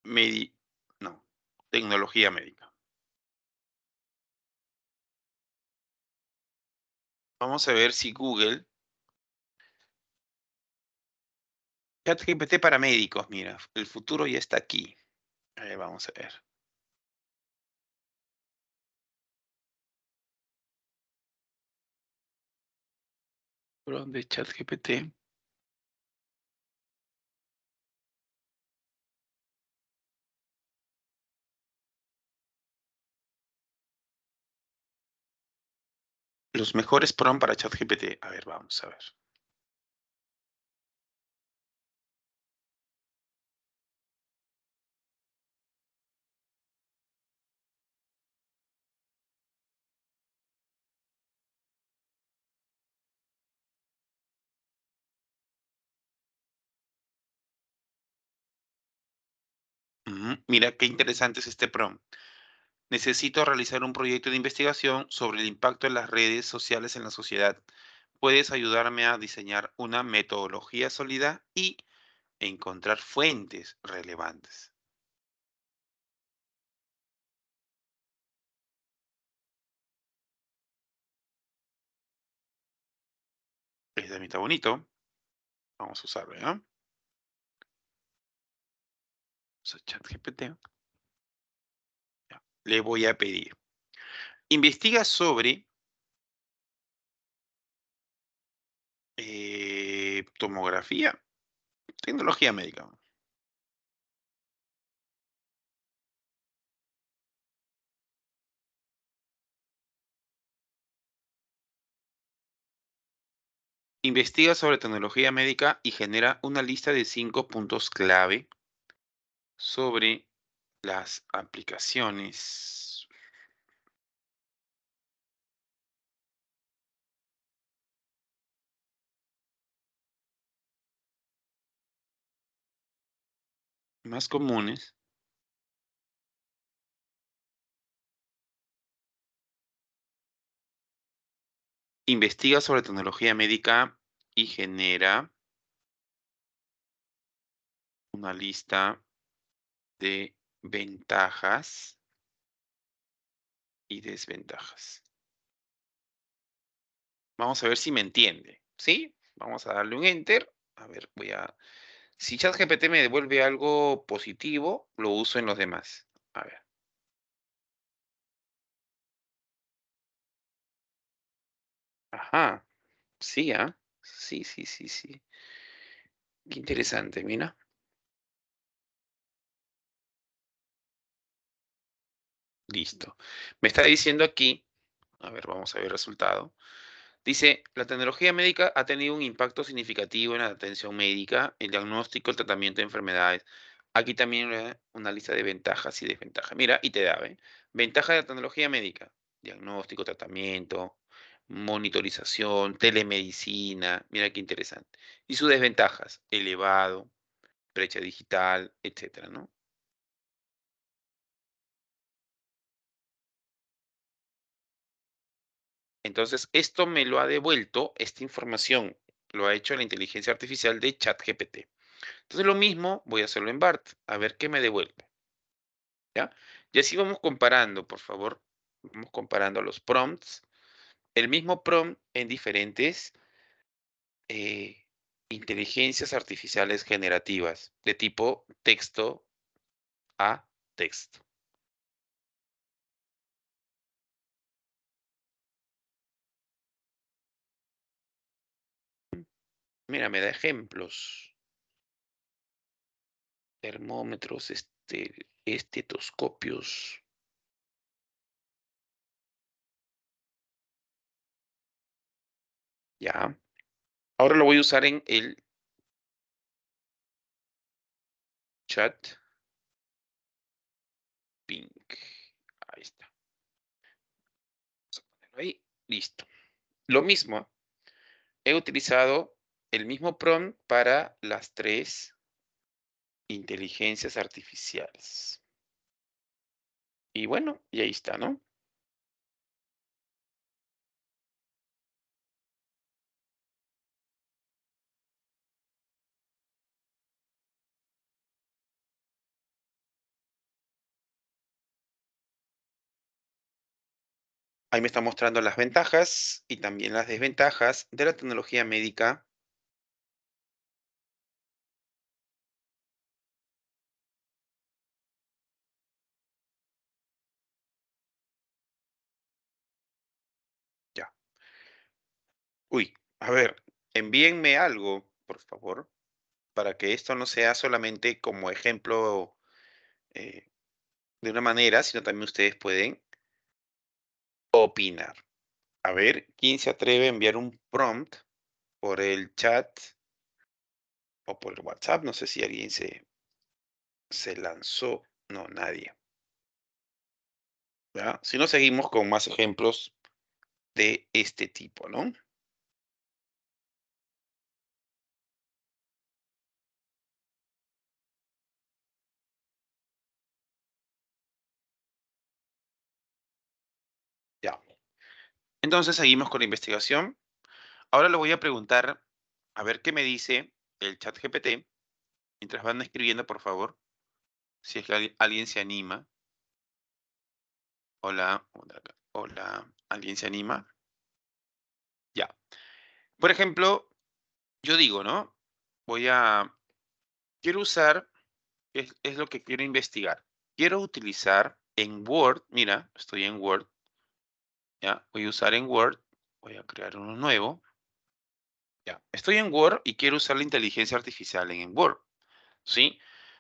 medi no, tecnología médica. Vamos a ver si Google ChatGPT para médicos, mira, el futuro ya está aquí. ver, vamos a ver. ¿Dónde ChatGPT? Los mejores PROM para ChatGPT. A ver, vamos a ver. mira qué interesante es este PROM. Necesito realizar un proyecto de investigación sobre el impacto de las redes sociales en la sociedad. ¿Puedes ayudarme a diseñar una metodología sólida y encontrar fuentes relevantes? Este también está bonito. Vamos a usarlo, ¿no? le voy a pedir. Investiga sobre eh, tomografía, tecnología médica. Investiga sobre tecnología médica y genera una lista de cinco puntos clave sobre las aplicaciones. más comunes investiga sobre tecnología médica y genera una lista de ventajas y desventajas. Vamos a ver si me entiende. ¿Sí? Vamos a darle un enter. A ver, voy a... Si ChatGPT me devuelve algo positivo, lo uso en los demás. A ver. Ajá. Sí, ¿ah? Sí, sí, sí, sí. Qué interesante, mira. Listo. Me está diciendo aquí, a ver, vamos a ver el resultado. Dice, la tecnología médica ha tenido un impacto significativo en la atención médica, el diagnóstico, el tratamiento de enfermedades. Aquí también una, lista de ventajas y desventajas. Mira, y te da, ¿eh? Ventaja de la tecnología médica, diagnóstico, tratamiento, monitorización, telemedicina, mira qué interesante. Y sus desventajas, elevado, brecha digital, etcétera, ¿no? Entonces, esto me lo ha devuelto, esta información lo ha hecho la inteligencia artificial de ChatGPT. Entonces, lo mismo voy a hacerlo en BART, a ver qué me devuelve. ¿Ya? Y así vamos comparando, por favor, vamos comparando los prompts. El mismo prompt en diferentes eh, inteligencias artificiales generativas de tipo texto a texto. Mira, me da ejemplos. Termómetros, este, estetoscopios. Ya. Ahora lo voy a usar en el chat. Pink. Ahí está. Vamos a ponerlo ahí. Listo. Lo mismo. He utilizado el mismo prompt para las tres inteligencias artificiales. Y bueno, y ahí está, ¿no? Ahí me está mostrando las ventajas y también las desventajas de la tecnología médica Uy, a ver, envíenme algo, por favor, para que esto no sea solamente como ejemplo eh, de una manera, sino también ustedes pueden opinar. A ver, ¿quién se atreve a enviar un prompt por el chat o por el WhatsApp? No sé si alguien se, se lanzó. No, nadie. Si no, seguimos con más ejemplos de este tipo, ¿no? Entonces seguimos con la investigación. Ahora le voy a preguntar a ver qué me dice el chat GPT. Mientras van escribiendo, por favor, si es que alguien se anima. Hola, hola, ¿alguien se anima? Ya. Por ejemplo, yo digo, ¿no? Voy a, quiero usar, es lo que quiero investigar. Quiero utilizar en Word, mira, estoy en Word, voy a usar en Word. Voy a crear uno nuevo. Ya, estoy en Word y quiero usar la inteligencia artificial en Word. ¿Sí?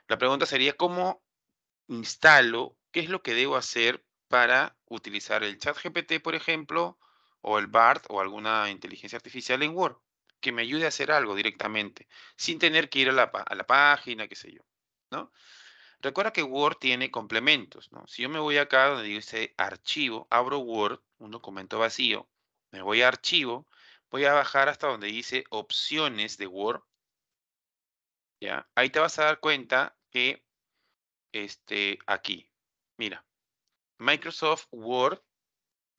La pregunta sería, ¿cómo instalo? ¿Qué es lo que debo hacer para utilizar el chat GPT, por ejemplo, o el BART o alguna inteligencia artificial en Word? Que me ayude a hacer algo directamente, sin tener que ir a la, a la página, qué sé yo. ¿No? Recuerda que Word tiene complementos, Si yo me voy acá donde dice archivo, abro Word, un documento vacío, me voy a archivo, voy a bajar hasta donde dice opciones de Word. ¿Ya? Ahí te vas a dar cuenta que este, aquí, mira, Microsoft Word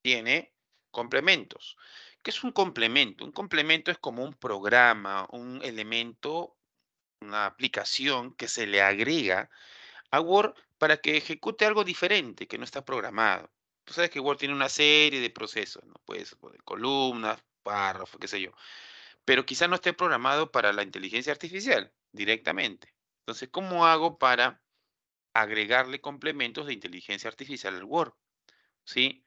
tiene complementos. ¿Qué es un complemento? Un complemento es como un programa, un elemento, una aplicación que se le agrega a Word para que ejecute algo diferente que no está programado. Tú sabes que Word tiene una serie de procesos, ¿no? Puedes pues, columnas, párrafos, qué sé yo. Pero quizá no esté programado para la inteligencia artificial directamente. Entonces, ¿cómo hago para agregarle complementos de inteligencia artificial al Word? ¿Sí?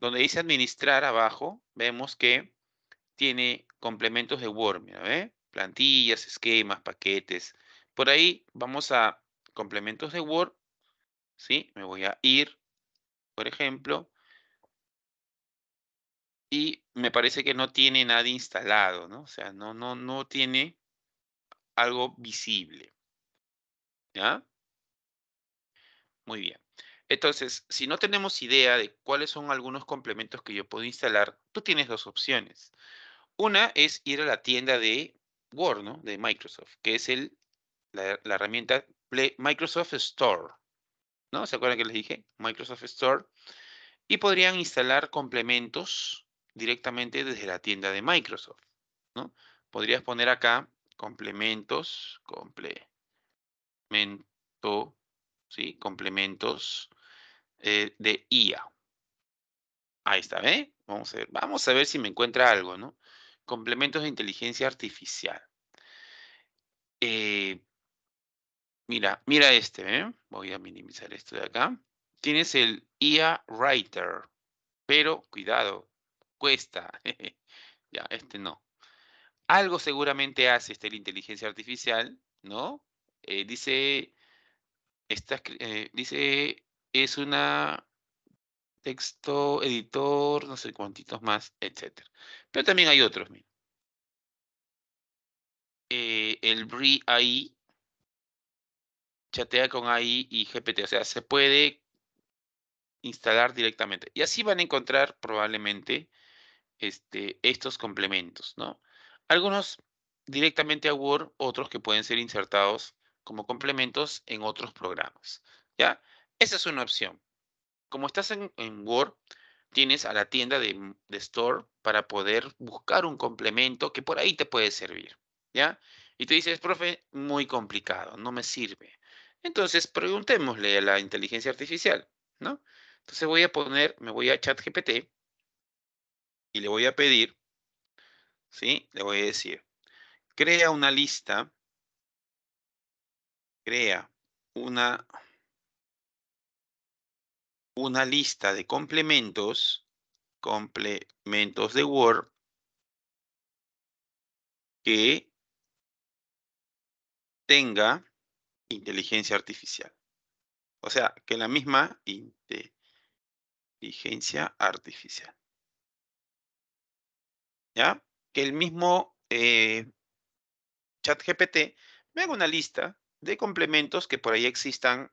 Donde dice administrar abajo, vemos que tiene complementos de Word, mira, ¿eh? Plantillas, esquemas, paquetes. Por ahí vamos a complementos de Word, ¿sí? Me voy a ir, por ejemplo, y me parece que no tiene nada instalado, ¿no? O sea, no, no, no tiene algo visible. ¿Ya? Muy bien. Entonces, si no tenemos idea de cuáles son algunos complementos que yo puedo instalar, tú tienes dos opciones. Una es ir a la tienda de Word, ¿no? De Microsoft, que es el, la herramienta Microsoft Store. ¿No? ¿Se acuerdan que les dije? Microsoft Store. Y podrían instalar complementos directamente desde la tienda de Microsoft. ¿no? Podrías poner acá complementos, complemento, ¿sí? complementos eh, de IA. Ahí está, ¿ve? ¿eh? Vamos a ver, vamos a ver si me encuentra algo, ¿no? Complementos de inteligencia artificial. Eh, Mira, mira este, ¿eh? voy a minimizar esto de acá. Tienes el IA e Writer, pero cuidado, cuesta. [laughs] ya, este no. Algo seguramente hace esta la inteligencia artificial, ¿no? Eh, dice, eh, dice, es una texto, editor, no sé cuántitos más, etc. Pero también hay otros. Eh, el BRI AI chatea con AI y GPT. O sea, se puede instalar directamente. Y así van a encontrar probablemente este, estos complementos, ¿no? Algunos directamente a Word, otros que pueden ser insertados como complementos en otros programas. ¿Ya? Esa es una opción. Como estás en, Word, tienes a la tienda de, Store para poder buscar un complemento que por ahí te puede servir. ¿Ya? Y te dices, profe, muy complicado, no me sirve. Entonces, preguntémosle a la inteligencia artificial, ¿no? Entonces voy a poner, me voy a ChatGPT y le voy a pedir, ¿sí? Le voy a decir, crea una lista, crea una, una lista de complementos, complementos de Word que tenga inteligencia artificial. O sea, que la misma inteligencia artificial. ¿Ya? Que el mismo eh, ChatGPT me haga una lista de complementos que por ahí existan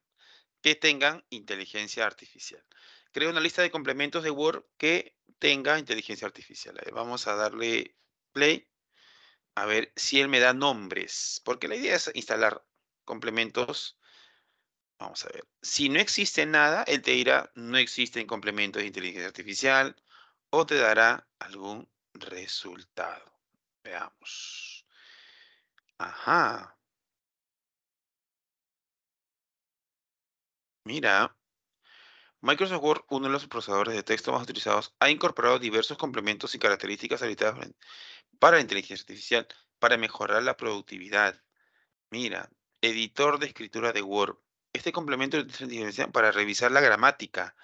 que tengan inteligencia artificial. Creo una lista de complementos de Word que tenga inteligencia artificial. Vamos a darle play a ver si él me da nombres, porque la idea es instalar complementos, vamos a ver, si no existe nada, él te dirá, no existen complementos de inteligencia artificial, o te dará algún resultado. Veamos. Ajá. Mira, Microsoft Word, uno de los procesadores de texto más utilizados, ha incorporado diversos complementos y características habilitadas para la inteligencia artificial para mejorar la productividad. Mira, editor de escritura de Word. Este complemento es para revisar la gramática.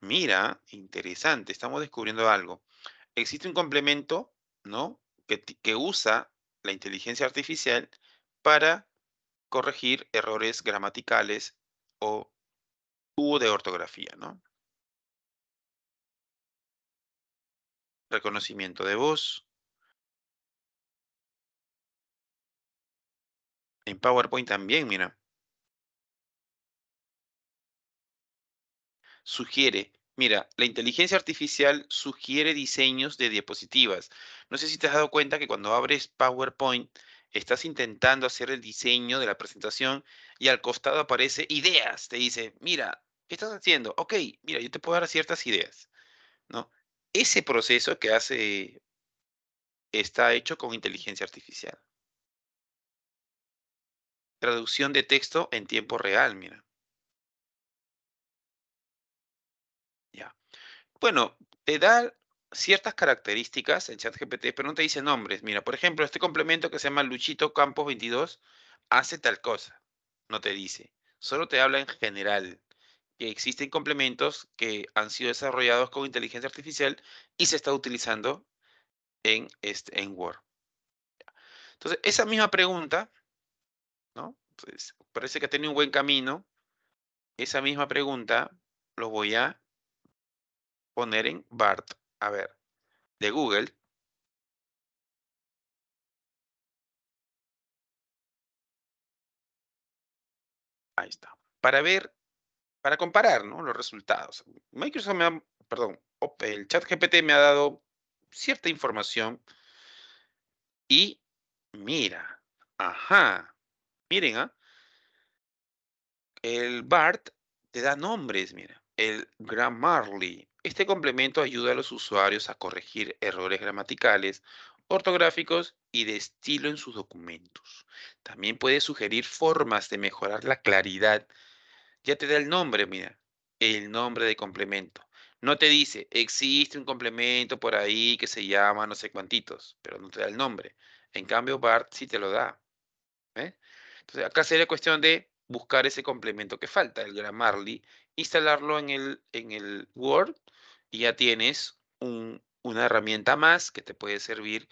Mira, interesante, estamos descubriendo algo. Existe un complemento, ¿no? Que, usa la inteligencia artificial para corregir errores gramaticales o de ortografía, ¿no? Reconocimiento de voz. En PowerPoint también, mira. Sugiere. Mira, la inteligencia artificial sugiere diseños de diapositivas. No sé si te has dado cuenta que cuando abres PowerPoint, estás intentando hacer el diseño de la presentación y al costado aparece ideas. Te dice, mira, ¿qué estás haciendo? Ok, mira, yo te puedo dar ciertas ideas. ¿no? Ese proceso que hace está hecho con inteligencia artificial. Traducción de texto en tiempo real, mira. Ya. Bueno, te da ciertas características en ChatGPT, pero no te dice nombres. Mira, por ejemplo, este complemento que se llama Luchito Campos 22 hace tal cosa. No te dice. Solo te habla en general que existen complementos que han sido desarrollados con inteligencia artificial y se está utilizando en, este, en Word. Entonces, esa misma pregunta ¿no? parece que tiene un buen camino. Esa misma pregunta lo voy a poner en BART. A ver, de Google. Ahí está. Para ver, para comparar ¿no? los resultados. Microsoft me ha, perdón, el chat GPT me ha dado cierta información y mira, ajá, Miren, ¿ah? El BART te da nombres, mira. El Grammarly. Este complemento ayuda a los usuarios a corregir errores gramaticales, ortográficos y de estilo en sus documentos. También puede sugerir formas de mejorar la claridad. Ya te da el nombre, mira, el nombre de complemento. No te dice, existe un complemento por ahí que se llama no sé cuantitos, pero no te da el nombre. En cambio, BART sí te lo da. ¿eh? Entonces, acá sería cuestión de buscar ese complemento que falta, el Grammarly, instalarlo en el, en el Word y ya tienes una herramienta más que te puede servir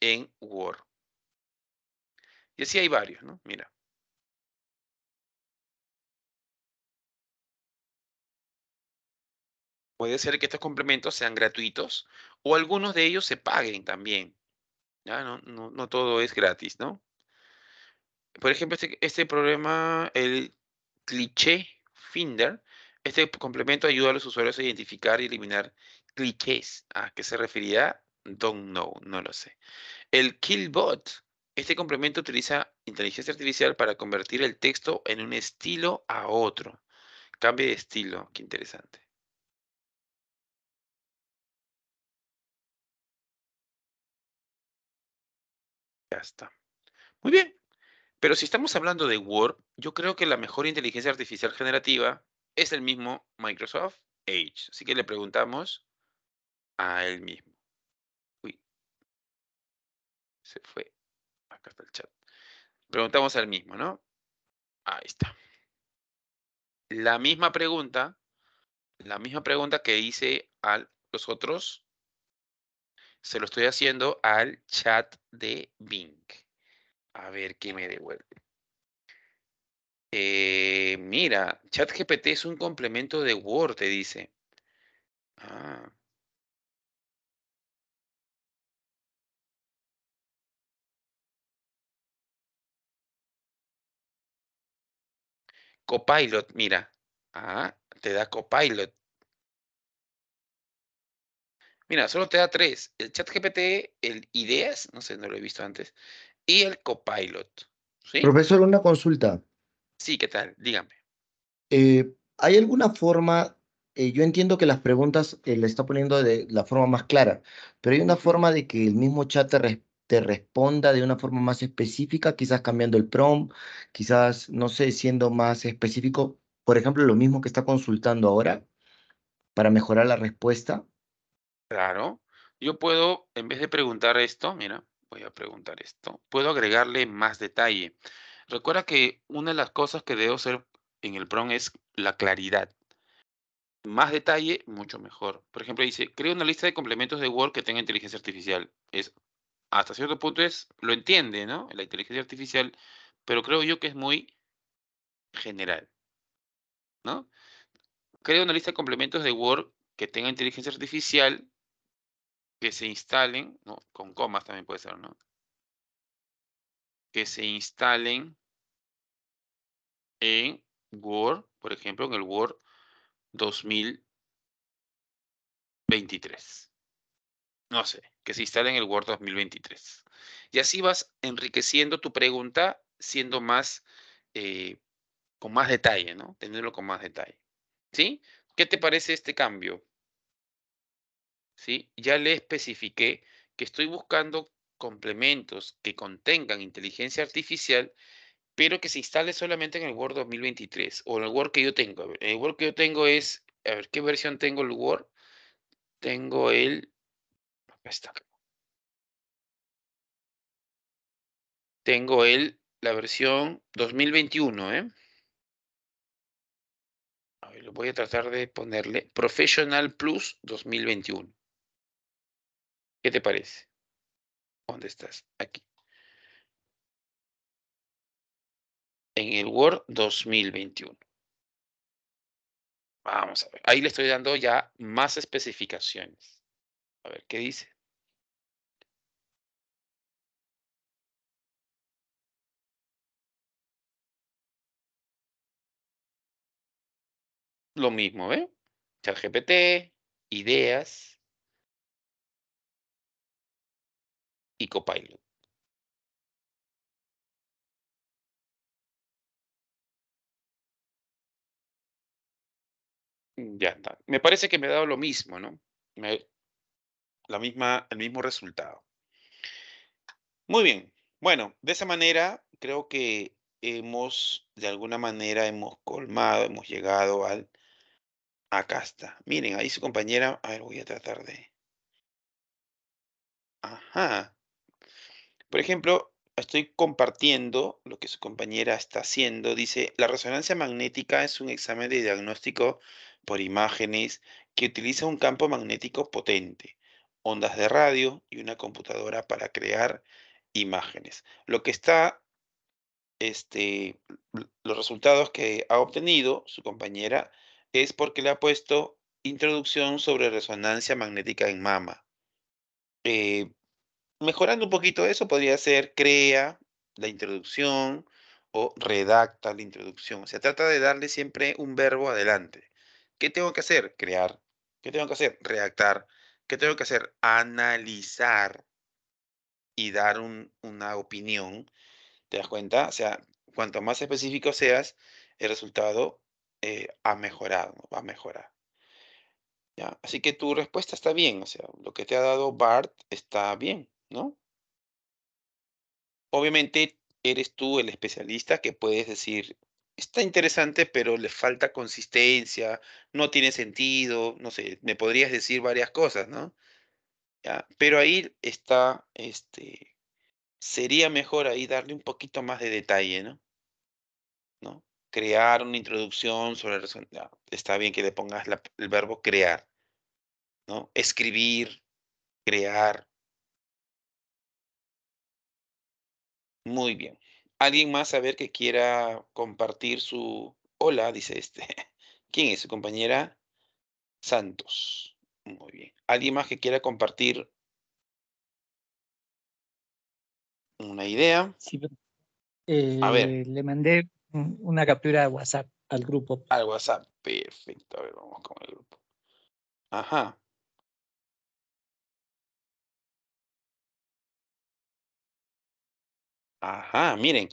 en Word. Y así hay varios, ¿no? Mira. Puede ser que estos complementos sean gratuitos o algunos de ellos se paguen también. ¿ya? No, no, no todo es gratis, ¿no? por ejemplo, este, este, problema, el cliché Finder, este complemento ayuda a los usuarios a identificar y eliminar clichés. ¿A qué se refería? Don't know, no lo sé. El Killbot. Este complemento utiliza inteligencia artificial para convertir el texto en un estilo a otro. Cambio de estilo, qué interesante. Ya está. Muy bien. Pero si estamos hablando de Word, yo creo que la mejor inteligencia artificial generativa es el mismo Microsoft Edge. Así que le preguntamos a él mismo. Uy, se fue. Acá está el chat. Preguntamos al mismo, ¿no? Ahí está. La misma pregunta, la misma pregunta que hice a los otros, se lo estoy haciendo al chat de Bing. A ver qué me devuelve. Eh, mira, ChatGPT es un complemento de Word, te dice. Ah. Copilot, mira. Ah, te da Copilot. Mira, solo te da tres. El ChatGPT, el Ideas, no sé, no lo he visto antes y el copilot. Profesor, una consulta. Sí, ¿qué tal? Dígame. Eh, ¿Hay alguna forma, eh, yo entiendo que las preguntas eh, le está poniendo de la forma más clara, pero hay una forma de que el mismo chat te, te responda de una forma más específica, quizás cambiando el prompt, quizás, no sé, siendo más específico, por ejemplo, lo mismo que está consultando ahora para mejorar la respuesta. Claro, yo puedo, en vez de preguntar esto, mira, Voy a preguntar esto. Puedo agregarle más detalle. Recuerda que una de las cosas que debo hacer en el PROM es la claridad. Más detalle, mucho mejor. Por ejemplo, dice, crea una lista de complementos de Word que tenga inteligencia artificial. Es, hasta cierto punto es, lo entiende, ¿no? La inteligencia artificial, pero creo yo que es muy general, ¿no? Crea una lista de complementos de Word que tenga inteligencia artificial que se instalen, con comas también puede ser, ¿no? Que se instalen en Word, por ejemplo, en el Word 2023. No sé, que se instalen en el Word 2023. Y así vas enriqueciendo tu pregunta siendo más, eh, con más detalle, ¿no? Tenerlo con más detalle. ¿Sí? ¿Qué te parece este cambio? ya le especifiqué que estoy buscando complementos que contengan inteligencia artificial, pero que se instale solamente en el Word 2023 o en el Word que yo tengo. el Word que yo tengo es, a ver, ¿qué versión tengo el Word? Tengo el... está. Tengo el, la versión 2021, ¿eh? lo voy a tratar de ponerle Professional Plus 2021. ¿Qué te parece? ¿Dónde estás? Aquí. En el Word 2021. Vamos a ver. Ahí le estoy dando ya más especificaciones. A ver, ¿qué dice? Lo mismo, ¿ve? ChatGPT, ideas, Mm, ya está. Me parece que me ha dado lo mismo, ¿no? la misma, el mismo resultado. Muy bien. Bueno, de esa manera creo que hemos, de alguna manera, hemos colmado, hemos llegado al... Acá está. Miren, ahí su compañera... A ver, voy a tratar de... Ajá. Por ejemplo, estoy compartiendo lo que su compañera está haciendo. Dice, la resonancia magnética es un examen de diagnóstico por imágenes que utiliza un campo magnético potente, ondas de radio y una computadora para crear imágenes. Lo que está, este, los resultados que ha obtenido su compañera es porque le ha puesto introducción sobre resonancia magnética en mama. Eh, mejorando un poquito eso, podría ser crea la introducción o redacta la introducción. O sea, trata de darle siempre un verbo adelante. ¿Qué tengo que hacer? Crear. ¿Qué tengo que hacer? Redactar. ¿Qué tengo que hacer? Analizar y dar una opinión. ¿Te das cuenta? O sea, cuanto más específico seas, el resultado eh, ha mejorado, va a mejorar. Así que tu respuesta está bien. O sea, lo que te ha dado Bart está bien. ¿no? Obviamente eres tú el especialista que puedes decir, está interesante, pero le falta consistencia, no tiene sentido, no sé, me podrías decir varias cosas, ¿no? Pero ahí está, este, sería mejor ahí darle un poquito más de detalle, ¿no? ¿No? Crear una introducción sobre, ya, está bien que le pongas el verbo crear, ¿no? Escribir, crear, Muy bien. ¿Alguien más a ver que quiera compartir su... Hola, dice este. [laughs] ¿Quién es su compañera? Santos. Muy bien. ¿Alguien más que quiera compartir una idea? Sí, pero, a ver. Eh, le mandé una captura de WhatsApp al grupo. Al WhatsApp, perfecto. A ver, vamos con el grupo. Ajá. Ajá, miren,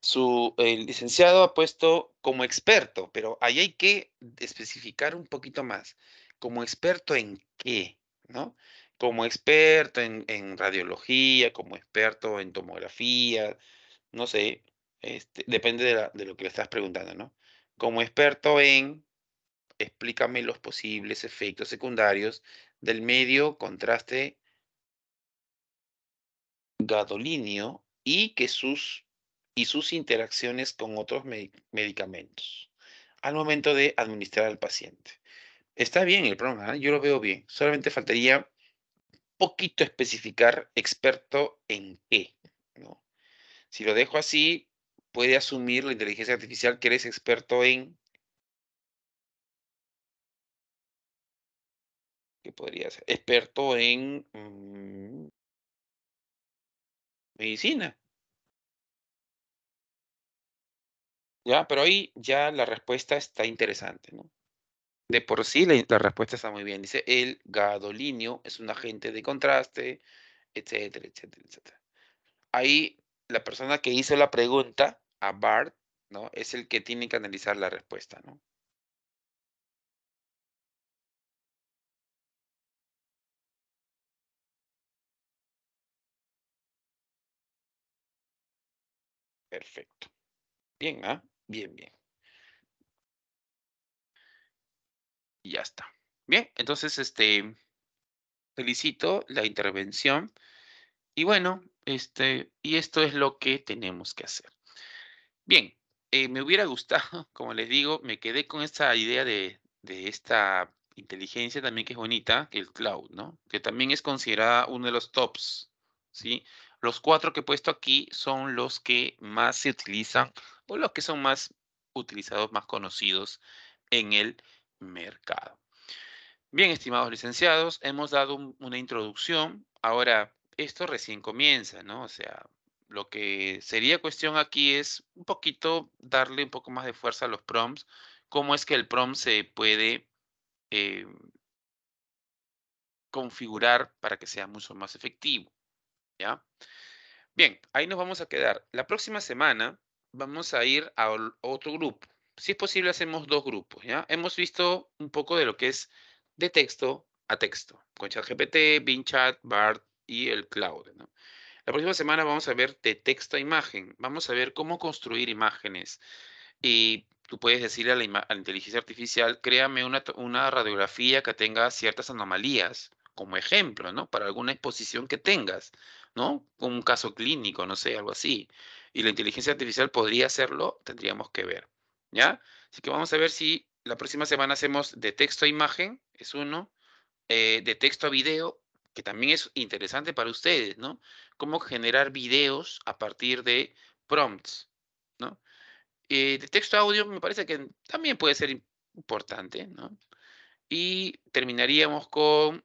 su el licenciado ha puesto como experto, pero ahí hay que especificar un poquito más. ¿Como experto en qué? ¿No? Como experto en, radiología, como experto en tomografía, no sé, este, depende de, de lo que le estás preguntando, ¿no? Como experto en, explícame los posibles efectos secundarios del medio contraste gadolinio y que sus, y sus interacciones con otros medicamentos al momento de administrar al paciente. Está bien el programa, ¿eh? yo lo veo bien. Solamente faltaría poquito especificar experto en qué. ¿no? Si lo dejo así, puede asumir la inteligencia artificial que eres experto en... ¿Qué podría ser? Experto en... Mm, medicina. Ya, pero ahí ya la respuesta está interesante, ¿no? De por sí la, respuesta está muy bien. Dice, el gadolinio es un agente de contraste, etcétera, etcétera, etcétera. Ahí la persona que hizo la pregunta a Bart, ¿no? Es el que tiene que analizar la respuesta, ¿no? Perfecto. Bien, ¿ah? Bien, bien. Y ya está. Bien, entonces, este, felicito la intervención. Y bueno, este, y esto es lo que tenemos que hacer. Bien, eh, me hubiera gustado, [laughs] como les digo, me quedé con esta idea de, de esta inteligencia también que es bonita, el cloud, ¿no? Que también es considerada uno de los tops, ¿sí? Los cuatro que he puesto aquí son los que más se utilizan o los que son más utilizados, más conocidos en el mercado. Bien, estimados licenciados, hemos dado una introducción. Ahora, esto recién comienza, ¿no? O sea, lo que sería cuestión aquí es un poquito darle un poco más de fuerza a los prompts. Cómo es que el prompt se puede eh, configurar para que sea mucho más efectivo. Bien, ahí nos vamos a quedar. La próxima semana vamos a ir a otro grupo. Si es posible, hacemos dos grupos, ¿ya? Hemos visto un poco de lo que es de texto a texto, con ChatGPT, chat BART y el cloud, La próxima semana vamos a ver de texto a imagen. Vamos a ver cómo construir imágenes. Y tú puedes decirle a la, a la inteligencia artificial, créame una, una radiografía que tenga ciertas anomalías, como ejemplo, ¿no? Para alguna exposición que tengas ¿no? un caso clínico, no sé, algo así. Y la inteligencia artificial podría hacerlo, tendríamos que ver, ¿ya? Así que vamos a ver si la próxima semana hacemos de texto a imagen, es uno, eh, de texto a video, que también es interesante para ustedes, ¿no? Cómo generar videos a partir de prompts, ¿no? Eh, de texto a audio me parece que también puede ser importante, ¿no? Y terminaríamos con,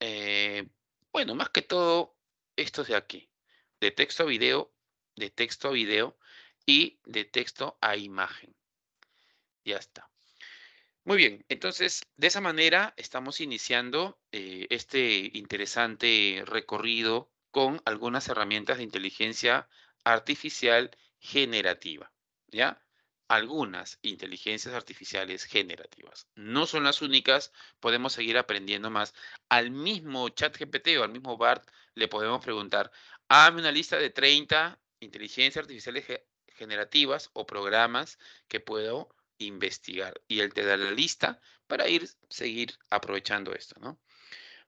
eh, bueno, más que todo, estos de aquí, de texto a video, de texto a video y de texto a imagen. Ya está. Muy bien, entonces de esa manera estamos iniciando eh, este interesante recorrido con algunas herramientas de inteligencia artificial generativa. ¿Ya? algunas inteligencias artificiales generativas. No son las únicas, podemos seguir aprendiendo más. Al mismo ChatGPT o al mismo BART le podemos preguntar, hazme una lista de 30 inteligencias artificiales generativas o programas que puedo investigar. Y él te da la lista para ir, seguir aprovechando esto, ¿no?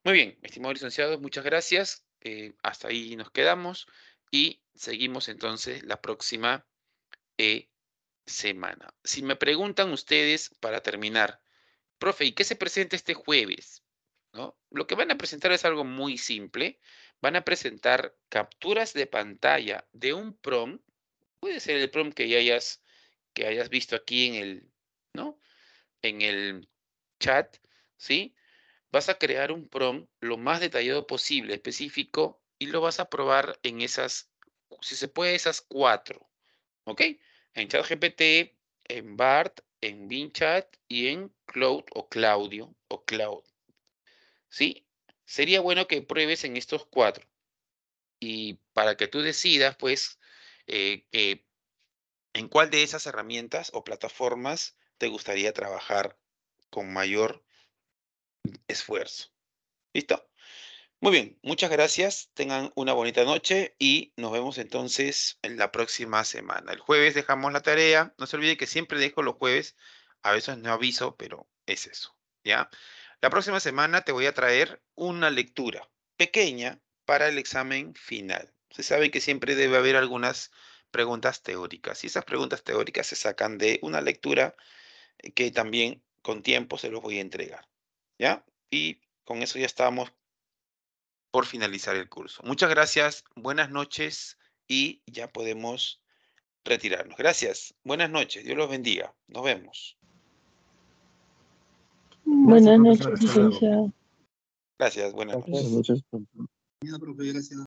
Muy bien, estimados licenciados, muchas gracias. Eh, hasta ahí nos quedamos y seguimos entonces la próxima. Eh, semana. Si me preguntan ustedes, para terminar, profe, ¿y qué se presenta este jueves? ¿No? Lo que van a presentar es algo muy simple. Van a presentar capturas de pantalla de un prom. Puede ser el prom que hayas, que hayas visto aquí en el, ¿no? En el chat, ¿sí? Vas a crear un prom lo más detallado posible, específico, y lo vas a probar en esas, si se puede, esas cuatro, ¿ok? en ChatGPT, en BART, en BinChat y en Cloud o Claudio o Cloud. ¿Sí? Sería bueno que pruebes en estos cuatro. Y para que tú decidas, pues, eh, en cuál de esas herramientas o plataformas te gustaría trabajar con mayor esfuerzo. ¿Listo? Muy bien, muchas gracias, tengan una bonita noche y nos vemos entonces en la próxima semana. El jueves dejamos la tarea, no se olvide que siempre dejo los jueves, a veces no aviso, pero es eso, ¿ya? La próxima semana te voy a traer una lectura pequeña para el examen final. Se sabe que siempre debe haber algunas preguntas teóricas y esas preguntas teóricas se sacan de una lectura que también con tiempo se los voy a entregar, ¿ya? Y con eso ya estamos por finalizar el curso. Muchas gracias, buenas noches y ya podemos retirarnos. Gracias, buenas noches, Dios los bendiga, nos vemos. Buenas noches, Gracias, buenas noches.